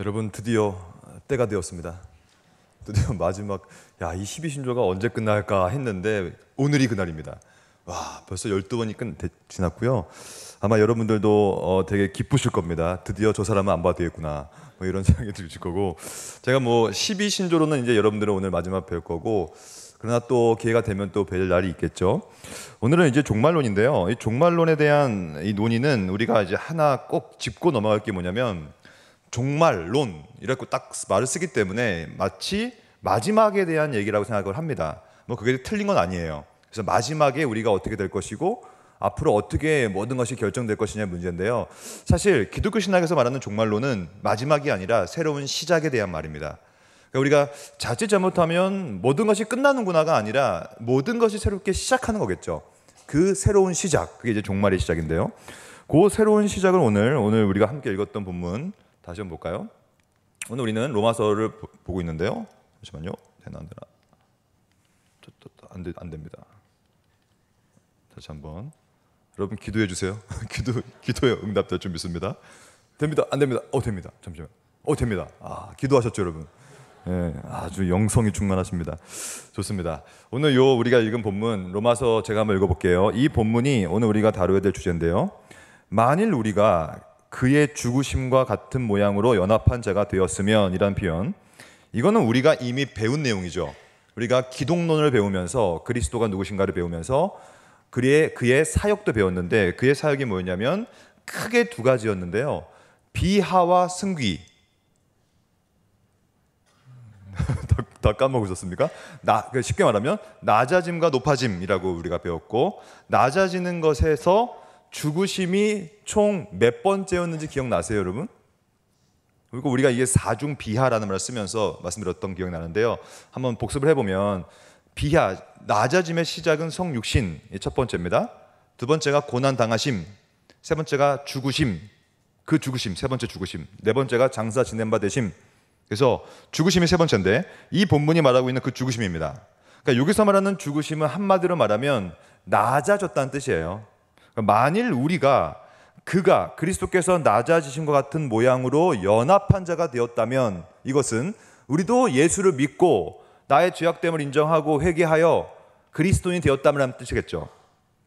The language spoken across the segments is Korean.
여러분 드디어 때가 되었습니다. 드디어 마지막 야, 이 12신조가 언제 끝날까 했는데 오늘이 그날입니다. 와, 벌써 12번이 끝 지났고요. 아마 여러분들도 어, 되게 기쁘실 겁니다. 드디어 저 사람은 안 봐도 되겠구나. 뭐 이런 생각이 드실 거고 제가 뭐 12신조로는 이제 여러분들은 오늘 마지막 배 거고 그러나 또 기회가 되면 또뵐 날이 있겠죠. 오늘은 이제 종말론인데요. 이 종말론에 대한 이 논의는 우리가 이제 하나 꼭 짚고 넘어갈 게 뭐냐면 종말론 이렇게 딱 말을 쓰기 때문에 마치 마지막에 대한 얘기라고 생각을 합니다. 뭐 그게 틀린 건 아니에요. 그래서 마지막에 우리가 어떻게 될 것이고 앞으로 어떻게 모든 것이 결정될 것이냐 문제인데요. 사실 기독교 신학에서 말하는 종말론은 마지막이 아니라 새로운 시작에 대한 말입니다. 그러니까 우리가 자칫 잘못하면 모든 것이 끝나는구나가 아니라 모든 것이 새롭게 시작하는 거겠죠. 그 새로운 시작, 그게 이제 종말의 시작인데요. 그 새로운 시작을 오늘 오늘 우리가 함께 읽었던 본문 다시 한번 볼까요? 오늘 우리는 로마서를 보고 있는데요. 잠시만요. 되나 네, 안 되나? 안, 되, 안 됩니다. 다시 한번 여러분 기도해 주세요. 기도 기도의 응답자 좀 있습니다. 됩니다. 안 됩니다. 어 됩니다. 잠시만. 어 됩니다. 아 기도하셨죠 여러분. 예, 아주 영성이 충만하십니다. 좋습니다. 오늘 요 우리가 읽은 본문 로마서 제가 한번 읽어볼게요. 이 본문이 오늘 우리가 다루어야 될 주제인데요. 만일 우리가 그의 죽으심과 같은 모양으로 연합한 자가 되었으면이란 표현. 이거는 우리가 이미 배운 내용이죠. 우리가 기독론을 배우면서 그리스도가 누구신가를 배우면서 그의 그의 사역도 배웠는데 그의 사역이 뭐였냐면 크게 두 가지였는데요. 비하와 승귀. 다, 다 까먹으셨습니까? 나, 그 쉽게 말하면 낮아짐과 높아짐이라고 우리가 배웠고 낮아지는 것에서 죽으심이 총 몇 번째였는지 기억나세요, 여러분? 그리고 우리가 이게 사중 비하라는 말을 쓰면서 말씀드렸던 기억이 나는데요. 한번 복습을 해보면 비하, 낮아짐의 시작은 성육신 첫 번째입니다. 두 번째가 고난 당하심, 세 번째가 죽으심, 그 죽으심, 세 번째 죽으심, 네 번째가 장사 지낸 바 되심. 그래서 죽으심이 세 번째인데 이 본문이 말하고 있는 그 죽으심입니다. 그러니까 여기서 말하는 죽으심은 한마디로 말하면 낮아졌다는 뜻이에요. 만일 우리가 그가 그리스도께서 낮아지신 것 같은 모양으로 연합한 자가 되었다면 이것은 우리도 예수를 믿고 나의 죄악됨을 인정하고 회개하여 그리스도인이 되었다면 뜻이겠죠.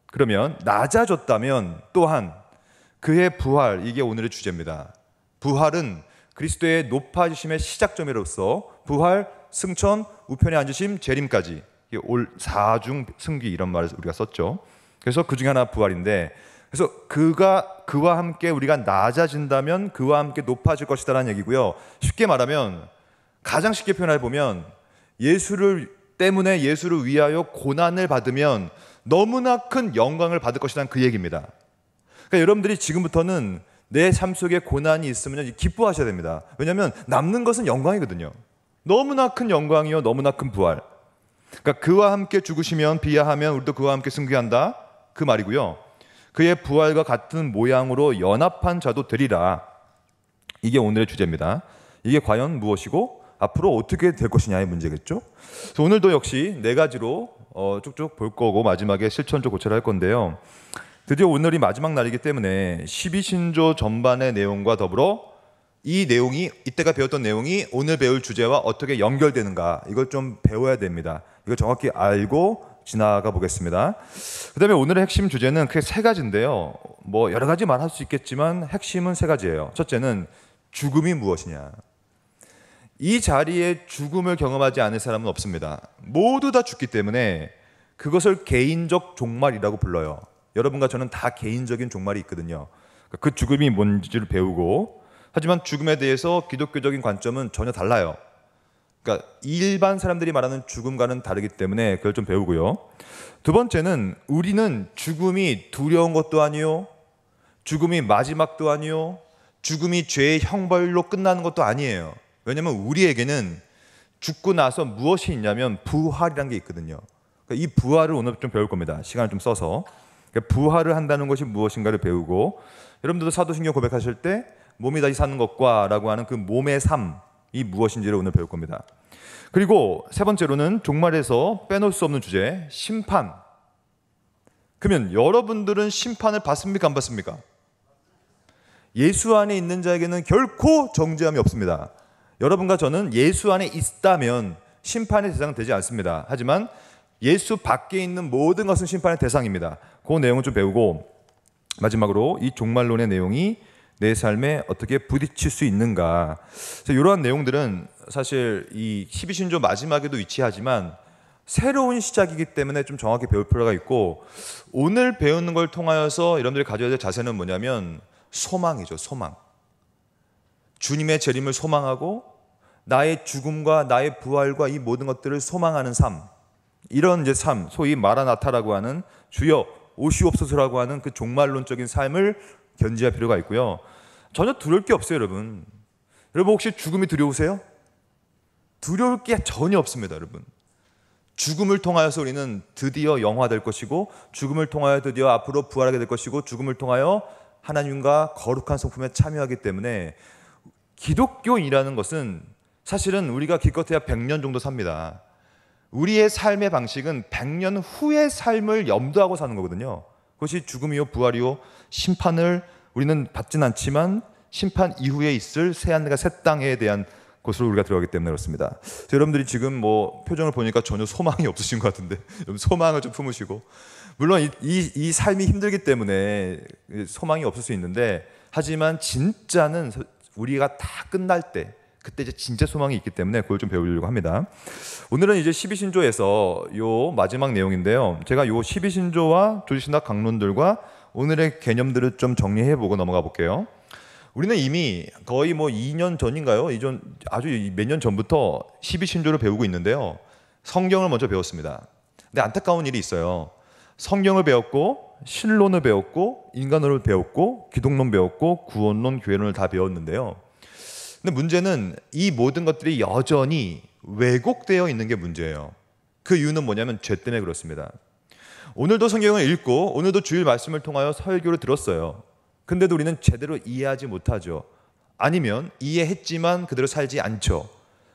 그러면 낮아졌다면 또한 그의 부활 이게 오늘의 주제입니다. 부활은 그리스도의 높아지심의 시작점으로서 부활, 승천, 우편에 앉으심, 재림까지 올 사중 승기 이런 말을 우리가 썼죠. 그래서 그 중에 하나 부활인데 그래서 그가 그와 함께 우리가 낮아진다면 그와 함께 높아질 것이다라는 얘기고요. 쉽게 말하면 가장 쉽게 표현해 보면 예수를 때문에 예수를 위하여 고난을 받으면 너무나 큰 영광을 받을 것이라는 그 얘기입니다. 그러니까 여러분들이 지금부터는 내 삶 속에 고난이 있으면 기뻐하셔야 됩니다. 왜냐하면 남는 것은 영광이거든요. 너무나 큰 영광이요, 너무나 큰 부활. 그러니까 그와 함께 죽으시면 비하하면 우리도 그와 함께 승귀한다. 그 말이고요. 그의 부활과 같은 모양으로 연합한 자도 되리라. 이게 오늘의 주제입니다. 이게 과연 무엇이고 앞으로 어떻게 될 것이냐의 문제겠죠. 그래서 오늘도 역시 네 가지로 어, 쭉쭉 볼 거고 마지막에 실천적 고찰을 할 건데요. 드디어 오늘이 마지막 날이기 때문에 12신조 전반의 내용과 더불어 이 내용이 이때가 배웠던 내용이 오늘 배울 주제와 어떻게 연결되는가 이걸 좀 배워야 됩니다. 이걸 정확히 알고 지나가 보겠습니다. 그다음에 오늘의 핵심 주제는 크게 세 가지인데요. 뭐 여러 가지 말할 수 있겠지만 핵심은 세 가지예요. 첫째는 죽음이 무엇이냐. 이 자리에 죽음을 경험하지 않을 사람은 없습니다. 모두 다 죽기 때문에 그것을 개인적 종말이라고 불러요. 여러분과 저는 다 개인적인 종말이 있거든요. 그러니까 그 죽음이 뭔지를 배우고 하지만 죽음에 대해서 기독교적인 관점은 전혀 달라요. 그러니까 일반 사람들이 말하는 죽음과는 다르기 때문에 그걸 좀 배우고요. 두 번째는 우리는 죽음이 두려운 것도 아니요. 죽음이 마지막도 아니요. 죽음이 죄의 형벌로 끝나는 것도 아니에요. 왜냐하면 우리에게는 죽고 나서 무엇이 있냐면 부활이라는 게 있거든요. 그러니까 이 부활을 오늘 좀 배울 겁니다. 시간을 좀 써서. 그러니까 부활을 한다는 것이 무엇인가를 배우고 여러분들도 사도신경 고백하실 때 몸이 다시 사는 것과라고 하는 그 몸의 삶이 무엇인지를 오늘 배울 겁니다. 그리고 세 번째로는 종말에서 빼놓을 수 없는 주제, 심판. 그러면 여러분들은 심판을 받습니까? 안 받습니까? 예수 안에 있는 자에게는 결코 정죄함이 없습니다. 여러분과 저는 예수 안에 있다면 심판의 대상 되지 않습니다. 하지만 예수 밖에 있는 모든 것은 심판의 대상입니다. 그 내용을 좀 배우고 마지막으로 이 종말론의 내용이 내 삶에 어떻게 부딪힐 수 있는가. 그래서 이러한 내용들은 사실 이 12신조 마지막에도 위치하지만 새로운 시작이기 때문에 좀 정확히 배울 필요가 있고 오늘 배우는 걸 통하여서 여러분들이 가져야 될 자세는 뭐냐면 소망이죠. 소망. 주님의 재림을 소망하고 나의 죽음과 나의 부활과 이 모든 것들을 소망하는 삶. 이런 이제 삶, 소위 마라나타라고 하는 주여 오시옵소서라고 하는 그 종말론적인 삶을 견지할 필요가 있고요. 전혀 두려울 게 없어요, 여러분. 여러분 혹시 죽음이 두려우세요? 두려울 게 전혀 없습니다, 여러분. 죽음을 통하여서 우리는 드디어 영화될 것이고 죽음을 통하여 드디어 앞으로 부활하게 될 것이고 죽음을 통하여 하나님과 거룩한 성품에 참여하기 때문에 기독교인이라는 것은 사실은 우리가 기껏해야 100년 정도 삽니다. 우리의 삶의 방식은 100년 후의 삶을 염두하고 사는 거거든요. 그것이 죽음이요 부활이요 심판을 우리는 받진 않지만 심판 이후에 있을 새 하늘과 새 땅에 대한 것으로 우리가 들어가기 때문에 그렇습니다. 여러분들이 지금 뭐 표정을 보니까 전혀 소망이 없으신 것 같은데 소망을 좀 품으시고 물론 이, 이, 이 삶이 힘들기 때문에 소망이 없을 수 있는데 하지만 진짜는 우리가 다 끝날 때 그때 이제 진짜 소망이 있기 때문에 그걸 좀 배우려고 합니다. 오늘은 이제 12신조에서 요 마지막 내용인데요. 제가 요 12신조와 조지신학 강론들과 오늘의 개념들을 좀 정리해보고 넘어가 볼게요. 우리는 이미 거의 뭐 2년 전인가요? 이전 아주 몇 년 전부터 12신조를 배우고 있는데요. 성경을 먼저 배웠습니다. 근데 안타까운 일이 있어요. 성경을 배웠고 신론을 배웠고 인간론을 배웠고 기독론 배웠고 구원론 교회론을 다 배웠는데요. 근데 문제는 이 모든 것들이 여전히 왜곡되어 있는 게 문제예요. 그 이유는 뭐냐면 죄 때문에 그렇습니다. 오늘도 성경을 읽고 오늘도 주일 말씀을 통하여 설교를 들었어요. 근데도 우리는 제대로 이해하지 못하죠. 아니면 이해했지만 그대로 살지 않죠.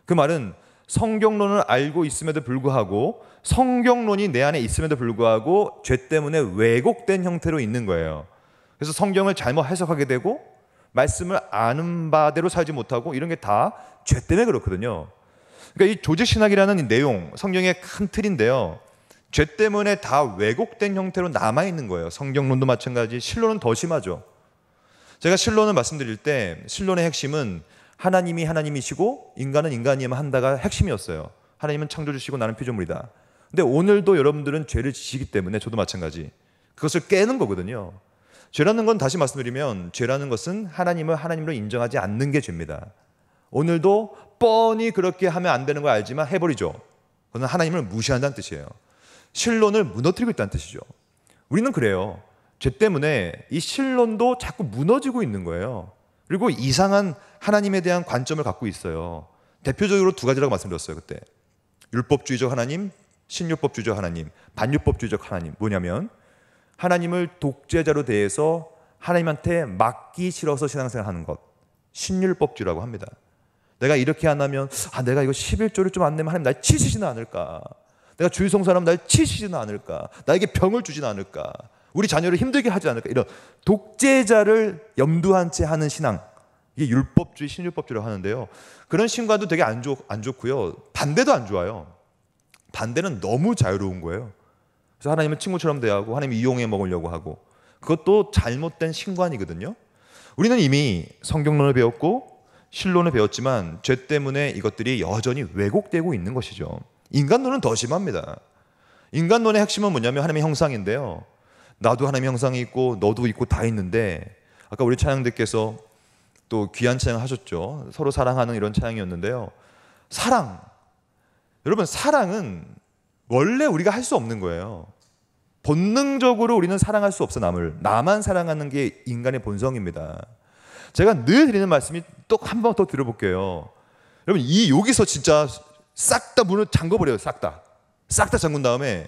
그 말은 성경론을 알고 있음에도 불구하고 성경론이 내 안에 있음에도 불구하고 죄 때문에 왜곡된 형태로 있는 거예요. 그래서 성경을 잘못 해석하게 되고 말씀을 아는 바대로 살지 못하고 이런 게 다 죄 때문에 그렇거든요. 그러니까 이 조직 신학이라는 내용 성경의 큰 틀인데요. 죄 때문에 다 왜곡된 형태로 남아 있는 거예요. 성경론도 마찬가지, 신론은 더 심하죠. 제가 신론을 말씀드릴 때 신론의 핵심은 하나님이 하나님이시고 인간은 인간이면 한다가 핵심이었어요. 하나님은 창조주시고 나는 피조물이다. 근데 오늘도 여러분들은 죄를 지시기 때문에 저도 마찬가지. 그것을 깨는 거거든요. 죄라는 건 다시 말씀드리면 죄라는 것은 하나님을 하나님으로 인정하지 않는 게 죄입니다. 오늘도 뻔히 그렇게 하면 안 되는 걸 알지만 해버리죠. 그건 하나님을 무시한다는 뜻이에요. 신론을 무너뜨리고 있다는 뜻이죠. 우리는 그래요. 죄 때문에 이 신론도 자꾸 무너지고 있는 거예요. 그리고 이상한 하나님에 대한 관점을 갖고 있어요. 대표적으로 두 가지라고 말씀드렸어요, 그때. 율법주의적 하나님, 신율법주의적 하나님, 반율법주의적 하나님. 뭐냐면 하나님을 독재자로 대해서 하나님한테 맡기 싫어서 신앙생활 하는 것. 신율법주의라고 합니다. 내가 이렇게 안 하면 아 내가 이거 11조를 좀 안 내면 하나님 날 치시지는 않을까. 내가 주위 성사람 날 치시지는 않을까? 나에게 병을 주지는 않을까? 우리 자녀를 힘들게 하지 않을까? 이런 독재자를 염두한 채 하는 신앙. 이게 율법주의, 신율법주의라고 하는데요. 그런 신관도 되게 안, 좋, 안 좋고요. 반대도 안 좋아요. 반대는 너무 자유로운 거예요. 그래서 하나님은 친구처럼 대하고 하나님 이용해 먹으려고 하고 그것도 잘못된 신관이거든요. 우리는 이미 성경론을 배웠고 신론을 배웠지만 죄 때문에 이것들이 여전히 왜곡되고 있는 것이죠. 인간 눈은 더 심합니다. 인간 눈의 핵심은 뭐냐면 하나님의 형상인데요. 나도 하나님의 형상이 있고 너도 있고 다 있는데 아까 우리 찬양들께서 또 귀한 찬양 하셨죠. 서로 사랑하는 이런 찬양이었는데요. 사랑. 여러분 사랑은 원래 우리가 할 수 없는 거예요. 본능적으로 우리는 사랑할 수 없어 남을 나만 사랑하는 게 인간의 본성입니다. 제가 늘 드리는 말씀이 또 한 번 더 들어볼게요 여러분 이 여기서 진짜 싹다 문을 잠궈버려요. 싹 다. 싹 다 잠근 다음에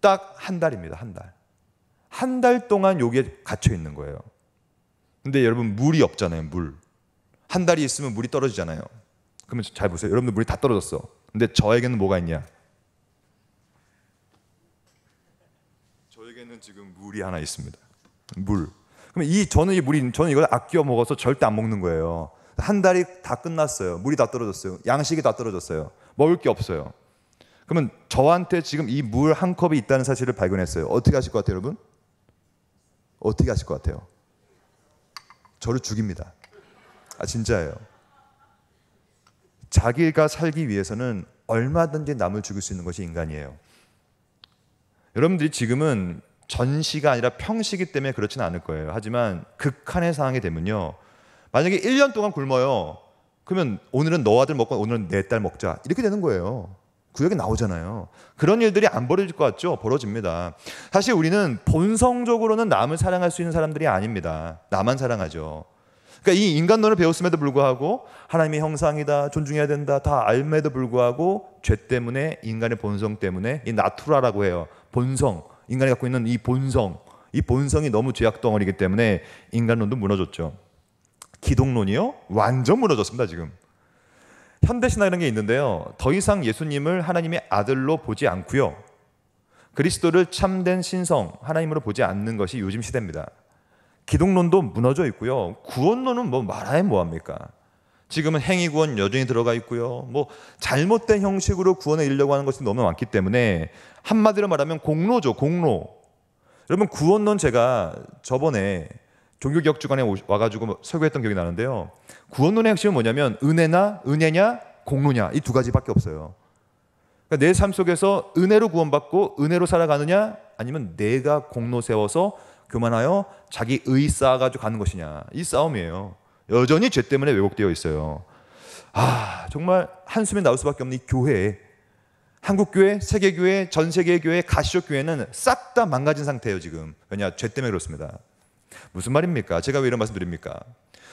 딱 한 달입니다. 한 달. 한 달 동안 여기에 갇혀 있는 거예요. 근데 여러분 물이 없잖아요. 물. 한 달이 있으면 물이 떨어지잖아요. 그러면 잘 보세요. 여러분들 물이 다 떨어졌어. 근데 저에게는 뭐가 있냐? 저에게는 지금 물이 하나 있습니다. 물. 그러면 이 저는 이 물이 저는 이걸 아껴 먹어서 절대 안 먹는 거예요. 한 달이 다 끝났어요. 물이 다 떨어졌어요. 양식이 다 떨어졌어요. 먹을 게 없어요. 그러면 저한테 지금 이 물 한 컵이 있다는 사실을 발견했어요. 어떻게 하실 것 같아요, 여러분? 어떻게 하실 것 같아요? 저를 죽입니다. 아, 진짜예요. 자기가 살기 위해서는 얼마든지 남을 죽일 수 있는 것이 인간이에요. 여러분들이 지금은 전시가 아니라 평시기 때문에 그렇지는 않을 거예요. 하지만 극한의 상황이 되면요. 만약에 1년 동안 굶어요. 그러면 오늘은 너 아들 먹고 오늘은 내 딸 먹자. 이렇게 되는 거예요. 구역에 나오잖아요. 그런 일들이 안 벌어질 것 같죠? 벌어집니다. 사실 우리는 본성적으로는 남을 사랑할 수 있는 사람들이 아닙니다. 나만 사랑하죠. 그러니까 이 인간론을 배웠음에도 불구하고 하나님의 형상이다, 존중해야 된다, 다 알매도 불구하고 죄 때문에 인간의 본성 때문에 이 나투라라고 해요. 본성, 인간이 갖고 있는 이 본성, 이 본성이 너무 죄악 덩어리이기 때문에 인간론도 무너졌죠. 기독론이요? 완전 무너졌습니다, 지금. 현대신화이런게 있는데요. 더 이상 예수님을 하나님의 아들로 보지 않고요. 그리스도를 참된 신성, 하나님으로 보지 않는 것이 요즘 시대입니다. 기독론도 무너져 있고요. 구원론은 뭐 말하에 뭐합니까? 지금은 행위구원 여전히 들어가 있고요. 뭐 잘못된 형식으로 구원에 이르려고 하는 것이 너무 많기 때문에 한마디로 말하면 공로죠, 공로. 여러분 구원론 제가 저번에 종교개혁 주간에 와가지고 설교했던 기억이 나는데요. 구원론의 핵심은 뭐냐면 은혜나 은혜냐 공로냐 이 두 가지밖에 없어요. 그러니까 내삶 속에서 은혜로 구원받고 은혜로 살아가느냐 아니면 내가 공로 세워서 교만하여 자기 의 쌓아가지고 가는 것이냐 이 싸움이에요. 여전히 죄 때문에 왜곡되어 있어요. 아 정말 한숨이 나올 수밖에 없는 이 교회 한국 교회, 세계 교회, 전 세계 교회, 가시적 교회는 싹 다 망가진 상태예요 지금. 왜냐 죄 때문에 그렇습니다. 무슨 말입니까? 제가 왜 이런 말씀 드립니까?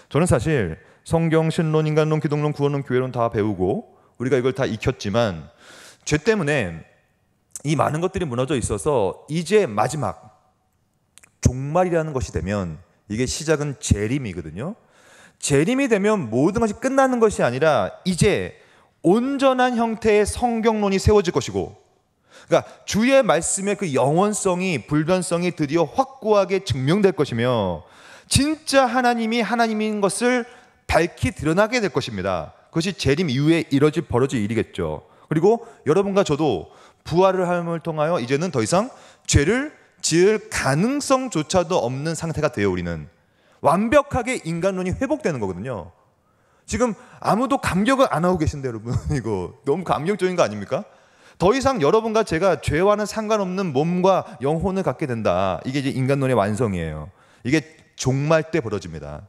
저는 사실 성경, 신론, 인간론, 기독론, 구원론, 교회론 다 배우고 우리가 이걸 다 익혔지만 죄 때문에 이 많은 것들이 무너져 있어서 이제 마지막 종말이라는 것이 되면 이게 시작은 재림이거든요. 재림이 되면 모든 것이 끝나는 것이 아니라 이제 온전한 형태의 성경론이 세워질 것이고 그러니까 주의 말씀의 그 영원성이 불변성이 드디어 확고하게 증명될 것이며 진짜 하나님이 하나님인 것을 밝히 드러나게 될 것입니다. 그것이 재림 이후에 이뤄질 벌어질 일이겠죠. 그리고 여러분과 저도 부활을 함을 통하여 이제는 더 이상 죄를 지을 가능성조차도 없는 상태가 되어 우리는 완벽하게 인간론이 회복되는 거거든요. 지금 아무도 감격을 안 하고 계신데 여러분 이거 너무 감격적인 거 아닙니까? 더 이상 여러분과 제가 죄와는 상관없는 몸과 영혼을 갖게 된다. 이게 이제 인간론의 완성이에요. 이게 종말 때 벌어집니다.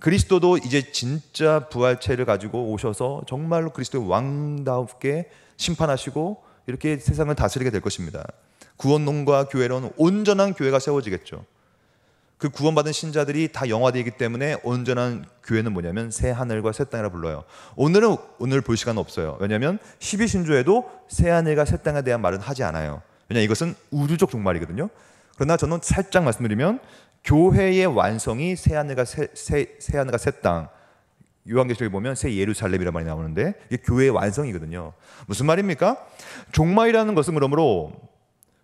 그리스도도 이제 진짜 부활체를 가지고 오셔서 정말로 그리스도의 왕답게 심판하시고 이렇게 세상을 다스리게 될 것입니다. 구원론과 교회론 온전한 교회가 세워지겠죠. 그 구원받은 신자들이 다 영화되기 때문에 온전한 교회는 뭐냐면 새 하늘과 새 땅이라 불러요. 오늘은 오늘 볼 시간 없어요. 왜냐하면 12신조에도 새 하늘과 새 땅에 대한 말은 하지 않아요. 왜냐 면 이것은 우주적 종말이거든요. 그러나 저는 살짝 말씀드리면 교회의 완성이 새 하늘과 새, 새, 새 하늘과 새 땅. 요한계시록에 보면 새 예루살렘이라는 말이 나오는데 이게 교회의 완성이거든요. 무슨 말입니까? 종말이라는 것은 그러므로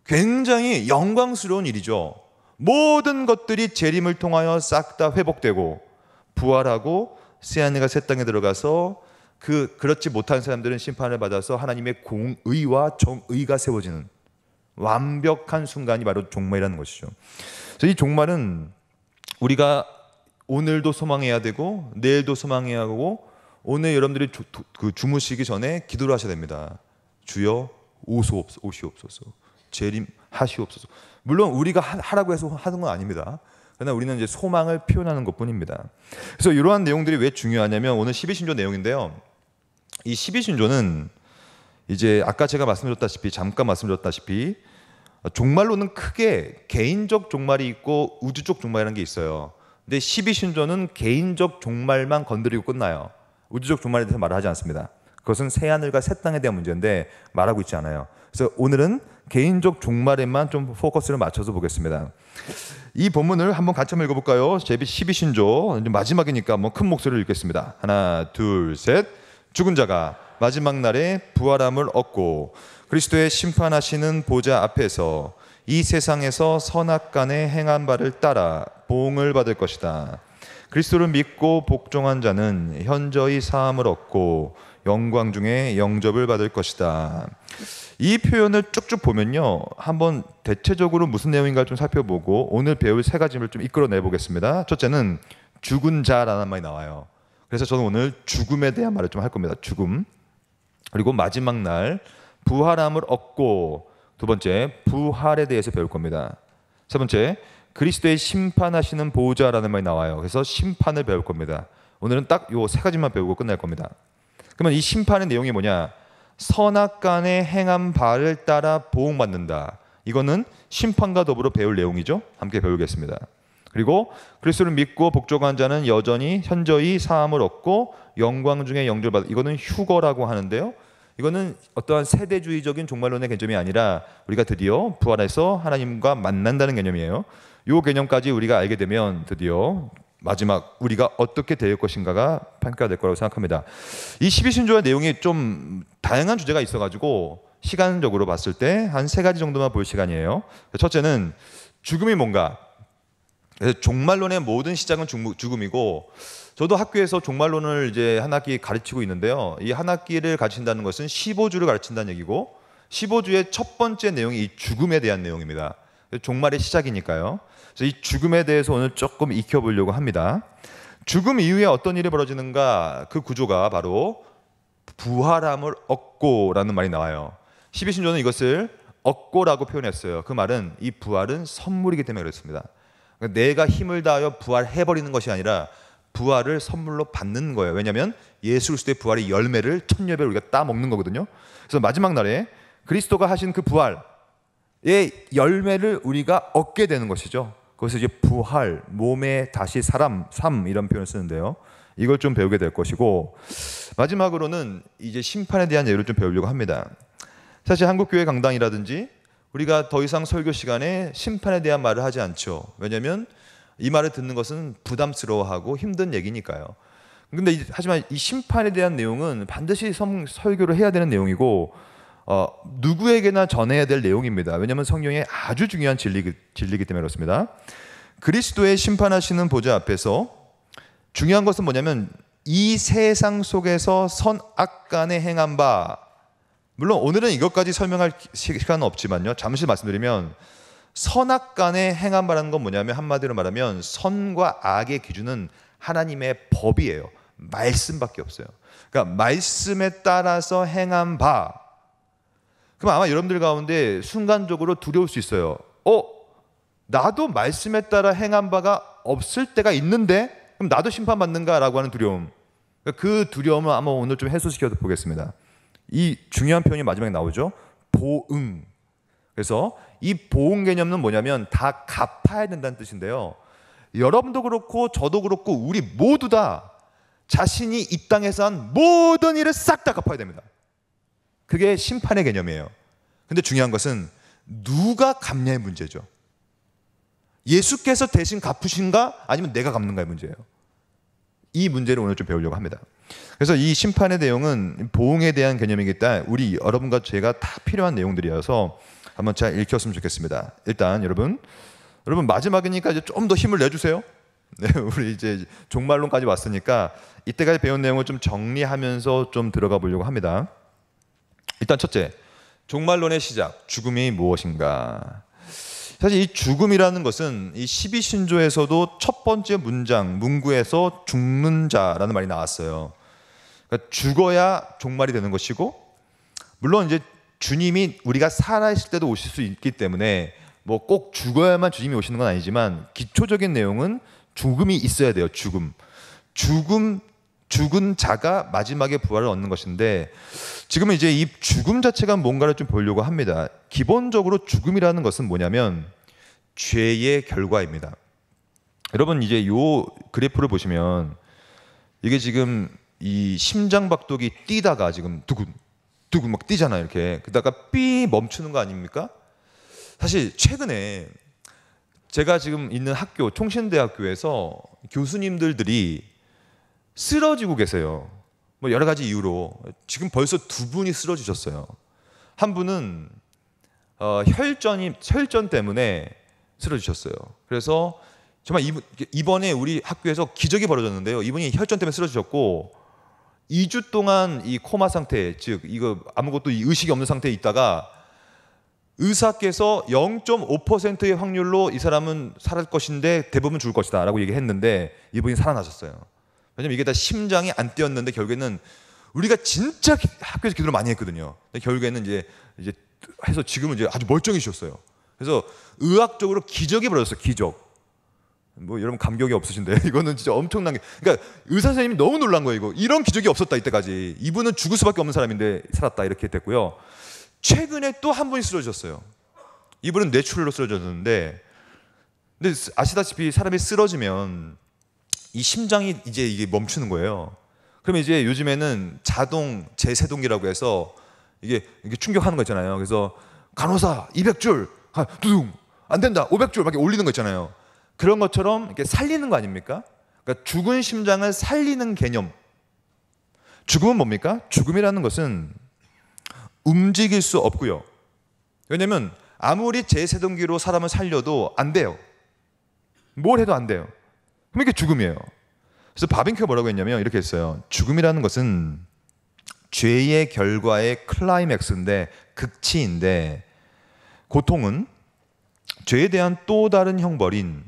굉장히 영광스러운 일이죠. 모든 것들이 재림을 통하여 싹 다 회복되고 부활하고 새 하늘과 새 땅에 들어가서 그 그렇지 못한 사람들은 심판을 받아서 하나님의 공의와 정의가 세워지는 완벽한 순간이 바로 종말이라는 것이죠. 그래서 이 종말은 우리가 오늘도 소망해야 되고 내일도 소망해야 하고 오늘 여러분들이 주, 그 무시기 전에 기도를 하셔야 됩니다. 주여 오소옵소 오시옵소서 재림 하시옵소서. 물론 우리가 하라고 해서 하는 건 아닙니다. 그러나 우리는 이제 소망을 표현하는 것뿐입니다. 그래서 이러한 내용들이 왜 중요하냐면 오늘 12신조 내용인데요. 이 12신조는 이제 아까 제가 말씀드렸다시피 잠깐 말씀드렸다시피 종말로는 크게 개인적 종말이 있고 우주적 종말이라는 게 있어요. 근데 12신조는 개인적 종말만 건드리고 끝나요. 우주적 종말에 대해서 말을 하지 않습니다. 그것은 새하늘과 새 땅에 대한 문제인데 말하고 있지 않아요. 그래서 오늘은 개인적 종말에만 좀 포커스를 맞춰서 보겠습니다. 이 본문을 한번 같이 한번 읽어볼까요? 제비 12신조 마지막이니까 한큰 목소리를 읽겠습니다. 하나, 둘, 셋. 죽은 자가 마지막 날에 부활함을 얻고 그리스도의 심판하시는 보좌 앞에서 이 세상에서 선악간의 행한 바를 따라 보응을 받을 것이다. 그리스도를 믿고 복종한 자는 현저히 사함을 얻고 영광 중에 영접을 받을 것이다. 이 표현을 쭉쭉 보면요. 한번 대체적으로 무슨 내용인가 좀 살펴보고 오늘 배울 세 가지를 좀 이끌어내 보겠습니다. 첫째는 죽은 자라는 말이 나와요. 그래서 저는 오늘 죽음에 대한 말을 좀 할 겁니다. 죽음. 그리고 마지막 날 부활함을 얻고 두 번째 부활에 대해서 배울 겁니다. 세 번째 그리스도의 심판하시는 보호자라는 말이 나와요. 그래서 심판을 배울 겁니다. 오늘은 딱 요 세 가지만 배우고 끝낼 겁니다. 그러면 이 심판의 내용이 뭐냐? 선악 간의 행한 바를 따라 보응받는다. 이거는 심판과 더불어 배울 내용이죠. 함께 배우겠습니다. 그리고 그리스도를 믿고 복종한 자는 여전히 현저히 사함을 얻고 영광 중에 영접받. 이거는 휴거라고 하는데요. 이거는 어떠한 세대주의적인 종말론의 개념이 아니라 우리가 드디어 부활해서 하나님과 만난다는 개념이에요. 이 개념까지 우리가 알게 되면 드디어 마지막 우리가 어떻게 될 것인가가 평가될 거라고 생각합니다. 이 12신조의 내용이 좀 다양한 주제가 있어가지고 시간적으로 봤을 때 한 세 가지 정도만 볼 시간이에요. 첫째는 죽음이 뭔가. 그래서 종말론의 모든 시작은 죽음이고 저도 학교에서 종말론을 이제 한 학기 가르치고 있는데요. 이 한 학기를 가르친다는 것은 15주를 가르친다는 얘기고 15주의 첫 번째 내용이 이 죽음에 대한 내용입니다. 종말의 시작이니까요. 그래서 이 죽음에 대해서 오늘 조금 익혀보려고 합니다. 죽음 이후에 어떤 일이 벌어지는가 그 구조가 바로 부활함을 얻고라는 말이 나와요. 12신조는 이것을 얻고라고 표현했어요. 그 말은 이 부활은 선물이기 때문에 그렇습니다. 그러니까 내가 힘을 다하여 부활해버리는 것이 아니라 부활을 선물로 받는 거예요. 왜냐하면 예수 그리스도의 부활의 열매를 첫여배를 우리가 따먹는 거거든요. 그래서 마지막 날에 그리스도가 하신 그 부활 의 예, 열매를 우리가 얻게 되는 것이죠. 그것을 이제 부활, 몸에 다시 사람, 삶 이런 표현을 쓰는데요. 이걸 좀 배우게 될 것이고 마지막으로는 이제 심판에 대한 예를 좀 배우려고 합니다. 사실 한국 교회 강당이라든지 우리가 더 이상 설교 시간에 심판에 대한 말을 하지 않죠. 왜냐면이 말을 듣는 것은 부담스러워하고 힘든 얘기니까요. 근데 하지만 이 심판에 대한 내용은 반드시 성, 설교를 해야 되는 내용이고 어, 누구에게나 전해야 될 내용입니다. 왜냐하면 성경의 아주 중요한 진리, 진리이기 때문에 그렇습니다. 그리스도의 심판하시는 보좌 앞에서 중요한 것은 뭐냐면 이 세상 속에서 선악 간에 행한 바 물론 오늘은 이것까지 설명할 시간은 없지만요. 잠시 말씀드리면 선악 간에 행한 바라는 건 뭐냐면 한마디로 말하면 선과 악의 기준은 하나님의 법이에요. 말씀밖에 없어요. 그러니까 말씀에 따라서 행한 바 그럼 아마 여러분들 가운데 순간적으로 두려울 수 있어요. 어, 나도 말씀에 따라 행한 바가 없을 때가 있는데 그럼 나도 심판받는가라고 하는 두려움. 그러니까 그 두려움을 아마 오늘 좀 해소시켜 보겠습니다. 이 중요한 표현이 마지막에 나오죠. 보응. 그래서 이 보응 개념은 뭐냐면 다 갚아야 된다는 뜻인데요. 여러분도 그렇고 저도 그렇고 우리 모두 다 자신이 이 땅에서 한 모든 일을 싹 다 갚아야 됩니다. 그게 심판의 개념이에요. 근데 중요한 것은 누가 갚냐의 문제죠. 예수께서 대신 갚으신가 아니면 내가 갚는가의 문제예요. 이 문제를 오늘 좀 배우려고 합니다. 그래서 이 심판의 내용은 보응에 대한 개념이기 때문에 우리 여러분과 제가 다 필요한 내용들이어서 한번 잘 읽혔으면 좋겠습니다. 일단 여러분, 여러분 마지막이니까 이제 좀 더 힘을 내주세요. 네, 우리 이제 종말론까지 왔으니까 이때까지 배운 내용을 좀 정리하면서 좀 들어가 보려고 합니다. 일단 첫째, 종말론의 시작, 죽음이 무엇인가? 사실 이 죽음이라는 것은 이 12신조에서도 첫 번째 문장, 문구에서 죽는 자라는 말이 나왔어요. 그러니까 죽어야 종말이 되는 것이고, 물론 이제 주님이 우리가 살아있을 때도 오실 수 있기 때문에 뭐 꼭 죽어야만 주님이 오시는 건 아니지만 기초적인 내용은 죽음이 있어야 돼요. 죽음. 죽음 죽은 자가 마지막에 부활을 얻는 것인데 지금은 이제 이 죽음 자체가 뭔가를 좀 보려고 합니다. 기본적으로 죽음이라는 것은 뭐냐면 죄의 결과입니다. 여러분 이제 요 그래프를 보시면 이게 지금 이 심장박동이 뛰다가 지금 두근 두근 막 뛰잖아요 이렇게 그다가 삐 멈추는 거 아닙니까? 사실 최근에 제가 지금 있는 학교 총신대학교에서 교수님들들이 쓰러지고 계세요. 뭐 여러 가지 이유로 지금 벌써 두 분이 쓰러지셨어요. 한 분은 어, 혈전이 혈전 때문에 쓰러지셨어요. 그래서 정말 이번, 이에 우리 학교에서 기적이 벌어졌는데요. 이분이 혈전 때문에 쓰러지셨고 2주 동안 이 코마 상태, 즉 이거 아무것도 의식이 없는 상태에 있다가 의사께서 0.5%의 확률로 이 사람은 살을 것인데 대부분 죽을 것이다라고 얘기했는데 이분이 살아나셨어요. 왜냐면 이게 다 심장이 안 뛰었는데 결국에는 우리가 진짜 학교에서 기도를 많이 했거든요. 근데 결국에는 이제 이제 해서 지금은 이제 아주 멀쩡해지셨어요. 그래서 의학적으로 기적이 벌어졌어요. 기적. 뭐 여러분 감격이 없으신데 이거는 진짜 엄청난 게 그러니까 의사 선생님이 너무 놀란 거예요. 이거 이런 기적이 없었다 이때까지 이분은 죽을 수밖에 없는 사람인데 살았다 이렇게 됐고요. 최근에 또 한 분이 쓰러졌어요. 이분은 뇌출혈로 쓰러졌는데 근데 아시다시피 사람이 쓰러지면 이 심장이 이제 이게 멈추는 거예요. 그러면 이제 요즘에는 자동 제세동기라고 해서 이게, 이게 충격하는 거 있잖아요. 그래서 간호사 200줄, 두둥, 안 된다, 500줄 막 올리는 거 있잖아요. 그런 것처럼 이렇게 살리는 거 아닙니까? 그러니까 죽은 심장을 살리는 개념. 죽음은 뭡니까? 죽음이라는 것은 움직일 수 없고요. 왜냐면 아무리 제세동기로 사람을 살려도 안 돼요. 뭘 해도 안 돼요. 그럼 이게 죽음이에요. 그래서 바빙크가 뭐라고 했냐면 이렇게 했어요. 죽음이라는 것은 죄의 결과의 클라이맥스인데 극치인데 고통은 죄에 대한 또 다른 형벌인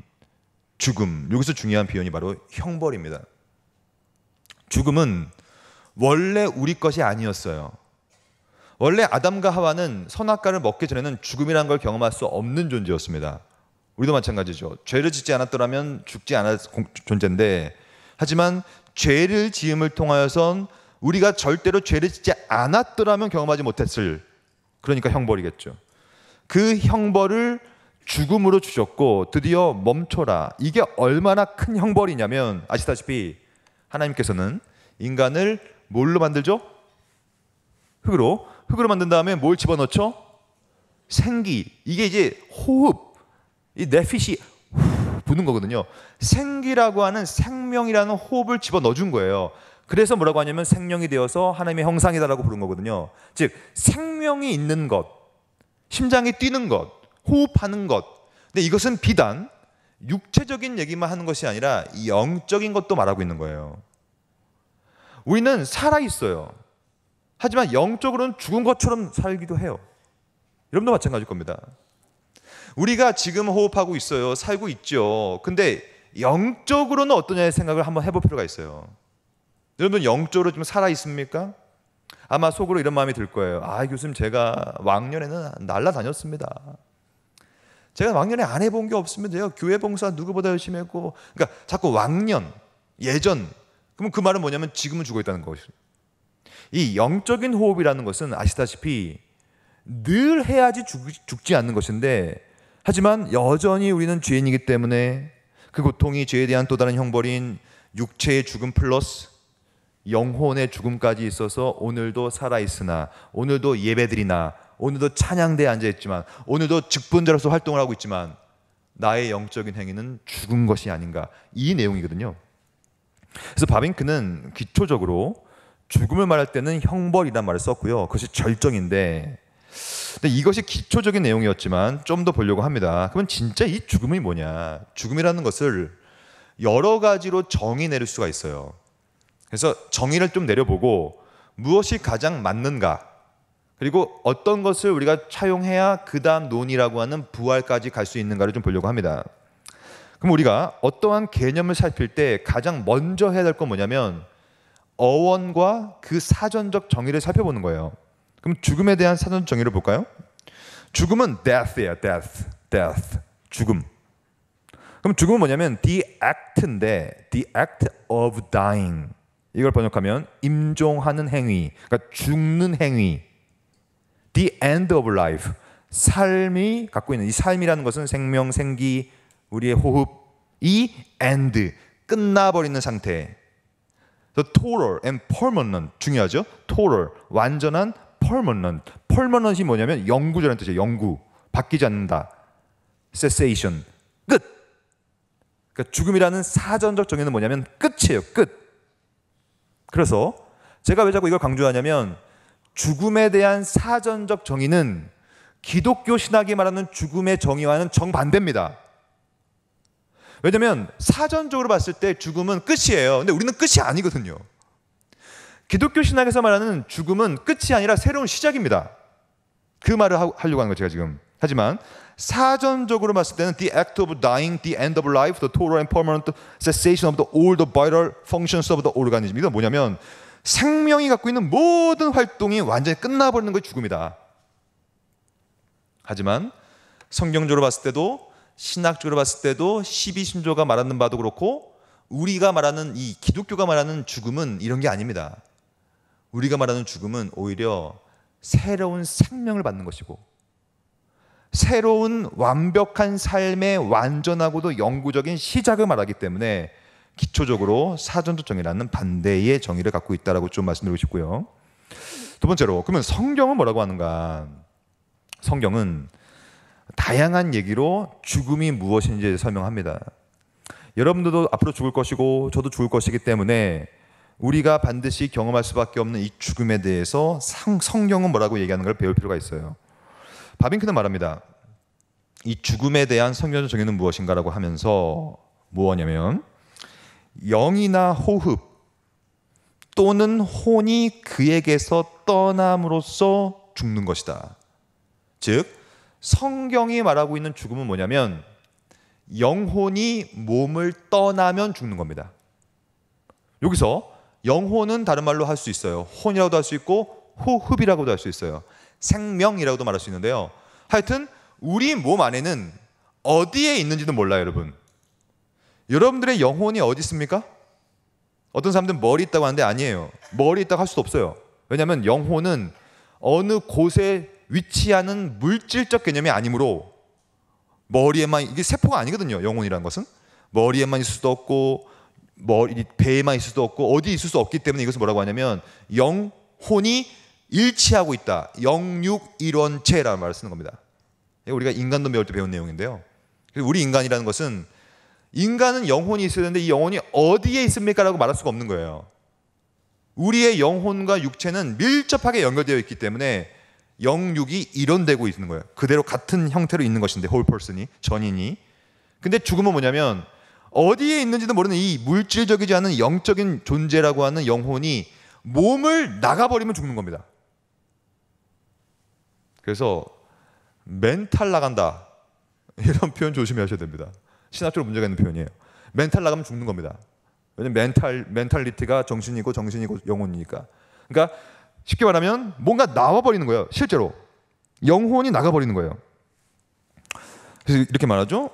죽음. 여기서 중요한 표현이 바로 형벌입니다. 죽음은 원래 우리 것이 아니었어요. 원래 아담과 하와는 선악과를 먹기 전에는 죽음이라는 걸 경험할 수 없는 존재였습니다. 우리도 마찬가지죠. 죄를 짓지 않았더라면 죽지 않았 존재인데 하지만 죄를 지음을 통하여선 우리가 절대로 죄를 짓지 않았더라면 경험하지 못했을 그러니까 형벌이겠죠. 그 형벌을 죽음으로 주셨고 드디어 멈춰라. 이게 얼마나 큰 형벌이냐면 아시다시피 하나님께서는 인간을 뭘로 만들죠? 흙으로. 흙으로 만든 다음에 뭘 집어넣죠? 생기. 이게 이제 호흡. 이 네핏이 부는 거거든요. 생기라고 하는 생명이라는 호흡을 집어 넣어준 거예요. 그래서 뭐라고 하냐면 생명이 되어서 하나님의 형상이다라고 부른 거거든요. 즉 생명이 있는 것, 심장이 뛰는 것, 호흡하는 것. 근데 이것은 비단 육체적인 얘기만 하는 것이 아니라 영적인 것도 말하고 있는 거예요. 우리는 살아 있어요. 하지만 영적으로는 죽은 것처럼 살기도 해요. 여러분도 마찬가지일 겁니다. 우리가 지금 호흡하고 있어요. 살고 있죠. 근데 영적으로는 어떠냐의 생각을 한번 해볼 필요가 있어요. 여러분 영적으로 좀 살아 있습니까? 아마 속으로 이런 마음이 들 거예요. 아, 교수님 제가 왕년에는 날라다녔습니다. 제가 왕년에 안 해본 게 없습니다요. 교회 봉사 누구보다 열심히 했고, 그러니까 자꾸 왕년, 예전. 그럼 그 말은 뭐냐면 지금은 죽어 있다는 것이. 죠이 영적인 호흡이라는 것은 아시다시피 늘 해야지 죽, 지 않는 것인데 하지만 여전히 우리는 죄인이기 때문에 그 고통이 죄에 대한 또 다른 형벌인 육체의 죽음 플러스 영혼의 죽음까지 있어서 오늘도 살아있으나 오늘도 예배드리나 오늘도 찬양대에 앉아있지만 오늘도 직분자로서 활동을 하고 있지만 나의 영적인 행위는 죽은 것이 아닌가 이 내용이거든요. 그래서 바빙크는 기초적으로 죽음을 말할 때는 형벌이란 말을 썼고요. 그것이 절정인데 근데 이것이 기초적인 내용이었지만 좀 더 보려고 합니다. 그럼 진짜 이 죽음이 뭐냐? 죽음이라는 것을 여러 가지로 정의 내릴 수가 있어요. 그래서 정의를 좀 내려보고 무엇이 가장 맞는가? 그리고 어떤 것을 우리가 차용해야 그다음 논의라고 하는 부활까지 갈 수 있는가를 좀 보려고 합니다. 그럼 우리가 어떠한 개념을 살필 때 가장 먼저 해야 될 건 뭐냐면 어원과 그 사전적 정의를 살펴보는 거예요. 그럼 죽음에 대한 사전 정의를 볼까요? 죽음은 death예요. death. death. 죽음. 그럼 죽음은 뭐냐면 the act인데 the act of dying. 이걸 번역하면 임종하는 행위. 그러니까 죽는 행위. the end of life. 삶이 갖고 있는 이 삶이라는 것은 생명, 생기, 우리의 호흡 이 end 끝나버리는 상태. The total and permanent 중요하죠. total 완전한 permanent. permanent이 뭐냐면 영구적인 뜻이에요. 영구. 바뀌지 않는다. cessation. 끝. 그러니까 죽음이라는 사전적 정의는 뭐냐면 끝이에요. 끝. 그래서 제가 왜 자꾸 이걸 강조하냐면 죽음에 대한 사전적 정의는 기독교 신학이 말하는 죽음의 정의와는 정반대입니다. 왜냐면 사전적으로 봤을 때 죽음은 끝이에요. 근데 우리는 끝이 아니거든요. 기독교 신학에서 말하는 죽음은 끝이 아니라 새로운 시작입니다. 그 말을 하려고 하는 거 제가 지금. 하지만 사전적으로 봤을 때는 the act of dying, the end of life, the total and permanent cessation of the all the vital functions of the organism. 이건 뭐냐면 생명이 갖고 있는 모든 활동이 완전히 끝나버리는 것이 죽음이다. 하지만 성경적으로 봤을 때도 신학적으로 봤을 때도 십이신조가 말하는 바도 그렇고 우리가 말하는 이 기독교가 말하는 죽음은 이런 게 아닙니다. 우리가 말하는 죽음은 오히려 새로운 생명을 받는 것이고 새로운 완벽한 삶의 완전하고도 영구적인 시작을 말하기 때문에 기초적으로 사전적 정의라는 반대의 정의를 갖고 있다라고 좀 말씀드리고 싶고요. 두 번째로 그러면 성경은 뭐라고 하는가? 성경은 다양한 얘기로 죽음이 무엇인지 설명합니다. 여러분들도 앞으로 죽을 것이고 저도 죽을 것이기 때문에 우리가 반드시 경험할 수밖에 없는 이 죽음에 대해서 성경은 뭐라고 얘기하는 걸 배울 필요가 있어요. 바빙크는 말합니다. 이 죽음에 대한 성경의 정의는 무엇인가라고 하면서 뭐냐면 영이나 호흡 또는 혼이 그에게서 떠남으로써 죽는 것이다. 즉, 성경이 말하고 있는 죽음은 뭐냐면 영혼이 몸을 떠나면 죽는 겁니다. 여기서 영혼은 다른 말로 할 수 있어요. 혼이라고도 할 수 있고 호흡이라고도 할 수 있어요. 생명이라고도 말할 수 있는데요. 하여튼 우리 몸 안에는 어디에 있는지도 몰라요, 여러분. 여러분들의 영혼이 어디 있습니까? 어떤 사람들은 머리 있다고 하는데 아니에요. 머리 있다고 할 수도 없어요. 왜냐하면 영혼은 어느 곳에 위치하는 물질적 개념이 아니므로 머리에만 이게 세포가 아니거든요. 영혼이라는 것은 머리에만 있을 수도 없고 머리 뭐 배에만 있을 수도 없고 어디 있을 수 없기 때문에 이것을 뭐라고 하냐면 영혼이 일치하고 있다. 영육일원체라는 말을 쓰는 겁니다. 우리가 인간도 배울 때 배운 내용인데요. 우리 인간이라는 것은 인간은 영혼이 있어야 되는데 이 영혼이 어디에 있습니까라고 말할 수가 없는 거예요. 우리의 영혼과 육체는 밀접하게 연결되어 있기 때문에 영육이 일원되고 있는 거예요. 그대로 같은 형태로 있는 것인데 홀퍼슨이 전인이. 근데 죽음은 뭐냐면 어디에 있는지도 모르는 이 물질적이지 않은 영적인 존재라고 하는 영혼이 몸을 나가버리면 죽는 겁니다. 그래서 멘탈 나간다. 이런 표현 조심하셔야 됩니다. 신학적으로 문제가 있는 표현이에요. 멘탈 나가면 죽는 겁니다. 왜냐면 멘탈 멘탈리티가 정신이고 정신이고 영혼이니까. 그러니까 쉽게 말하면 뭔가 나와 버리는 거예요. 실제로 영혼이 나가 버리는 거예요. 그래서 이렇게 말하죠.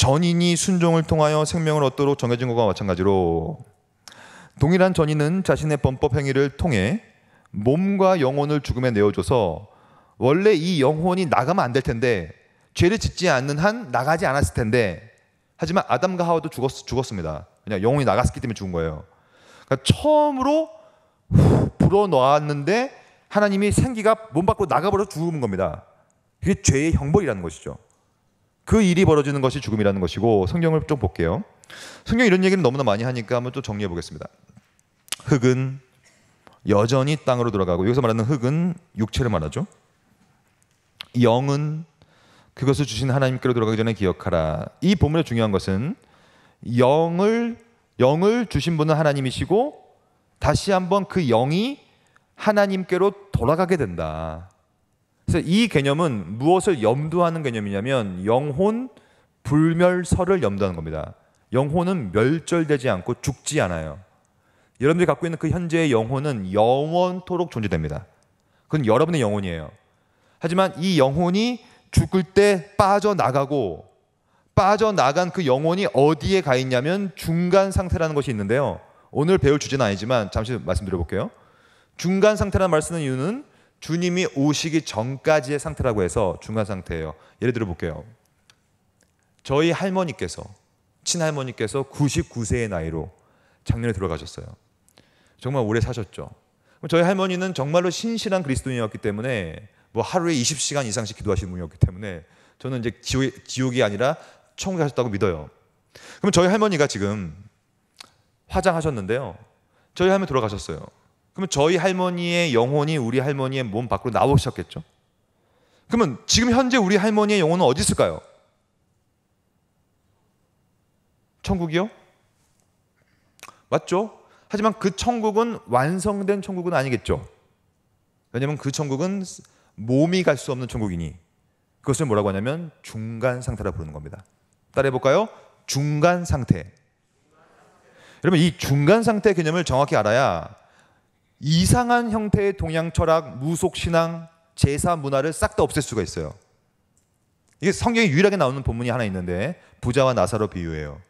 전인이 순종을 통하여 생명을 얻도록 정해진 것과 마찬가지로 동일한 전인은 자신의 범법 행위를 통해 몸과 영혼을 죽음에 내어줘서 원래 이 영혼이 나가면 안 될 텐데 죄를 짓지 않는 한 나가지 않았을 텐데 하지만 아담과 하와도 죽었, 습니다 그냥 영혼이 나갔기 때문에 죽은 거예요. 그러니까 처음으로 불어넣었는데 하나님이 생기가 몸 밖으로 나가버려 죽은 겁니다. 그게 죄의 형벌이라는 것이죠. 그 일이 벌어지는 것이 죽음이라는 것이고 성경을 좀 볼게요. 성경 이런 얘기를 너무나 많이 하니까 한번 또 정리해 보겠습니다. 흙은 여전히 땅으로 들어가고 여기서 말하는 흙은 육체를 말하죠. 영은 그것을 주신 하나님께로 들어가기 전에 기억하라. 이 본문의 중요한 것은 영을 영을 주신 분은 하나님이시고 다시 한번 그 영이 하나님께로 돌아가게 된다. 그래서 이 개념은 무엇을 염두하는 개념이냐면 영혼 불멸설을 염두하는 겁니다. 영혼은 멸절되지 않고 죽지 않아요. 여러분들이 갖고 있는 그 현재의 영혼은 영원토록 존재됩니다. 그건 여러분의 영혼이에요. 하지만 이 영혼이 죽을 때 빠져나가고 빠져나간 그 영혼이 어디에 가 있냐면 중간 상태라는 것이 있는데요. 오늘 배울 주제는 아니지만 잠시 말씀드려 볼게요. 중간 상태라는 말 쓰는 이유는 주님이 오시기 전까지의 상태라고 해서 중간 상태예요. 예를 들어 볼게요. 저희 할머니께서 친할머니께서 99세의 나이로 작년에 돌아가셨어요. 정말 오래 사셨죠. 저희 할머니는 정말로 신실한 그리스도인이었기 때문에 뭐 하루에 20시간 이상씩 기도하시는 분이었기 때문에 저는 이제 지옥, 지옥이 아니라 천국에 가셨다고 믿어요. 그럼 저희 할머니가 지금 화장하셨는데요. 저희 할머니 돌아가셨어요. 그러면 저희 할머니의 영혼이 우리 할머니의 몸 밖으로 나오셨겠죠? 그러면 지금 현재 우리 할머니의 영혼은 어디 있을까요? 천국이요? 맞죠? 하지만 그 천국은 완성된 천국은 아니겠죠. 왜냐하면 그 천국은 몸이 갈 수 없는 천국이니 그것을 뭐라고 하냐면 중간 상태라 부르는 겁니다. 따라해 볼까요? 중간 상태. 여러분 이 중간 상태 개념을 정확히 알아야 이상한 형태의 동양 철학, 무속 신앙, 제사 문화를 싹 다 없앨 수가 있어요. 이게 성경에 유일하게 나오는 본문이 하나 있는데 부자와 나사로 비유예요.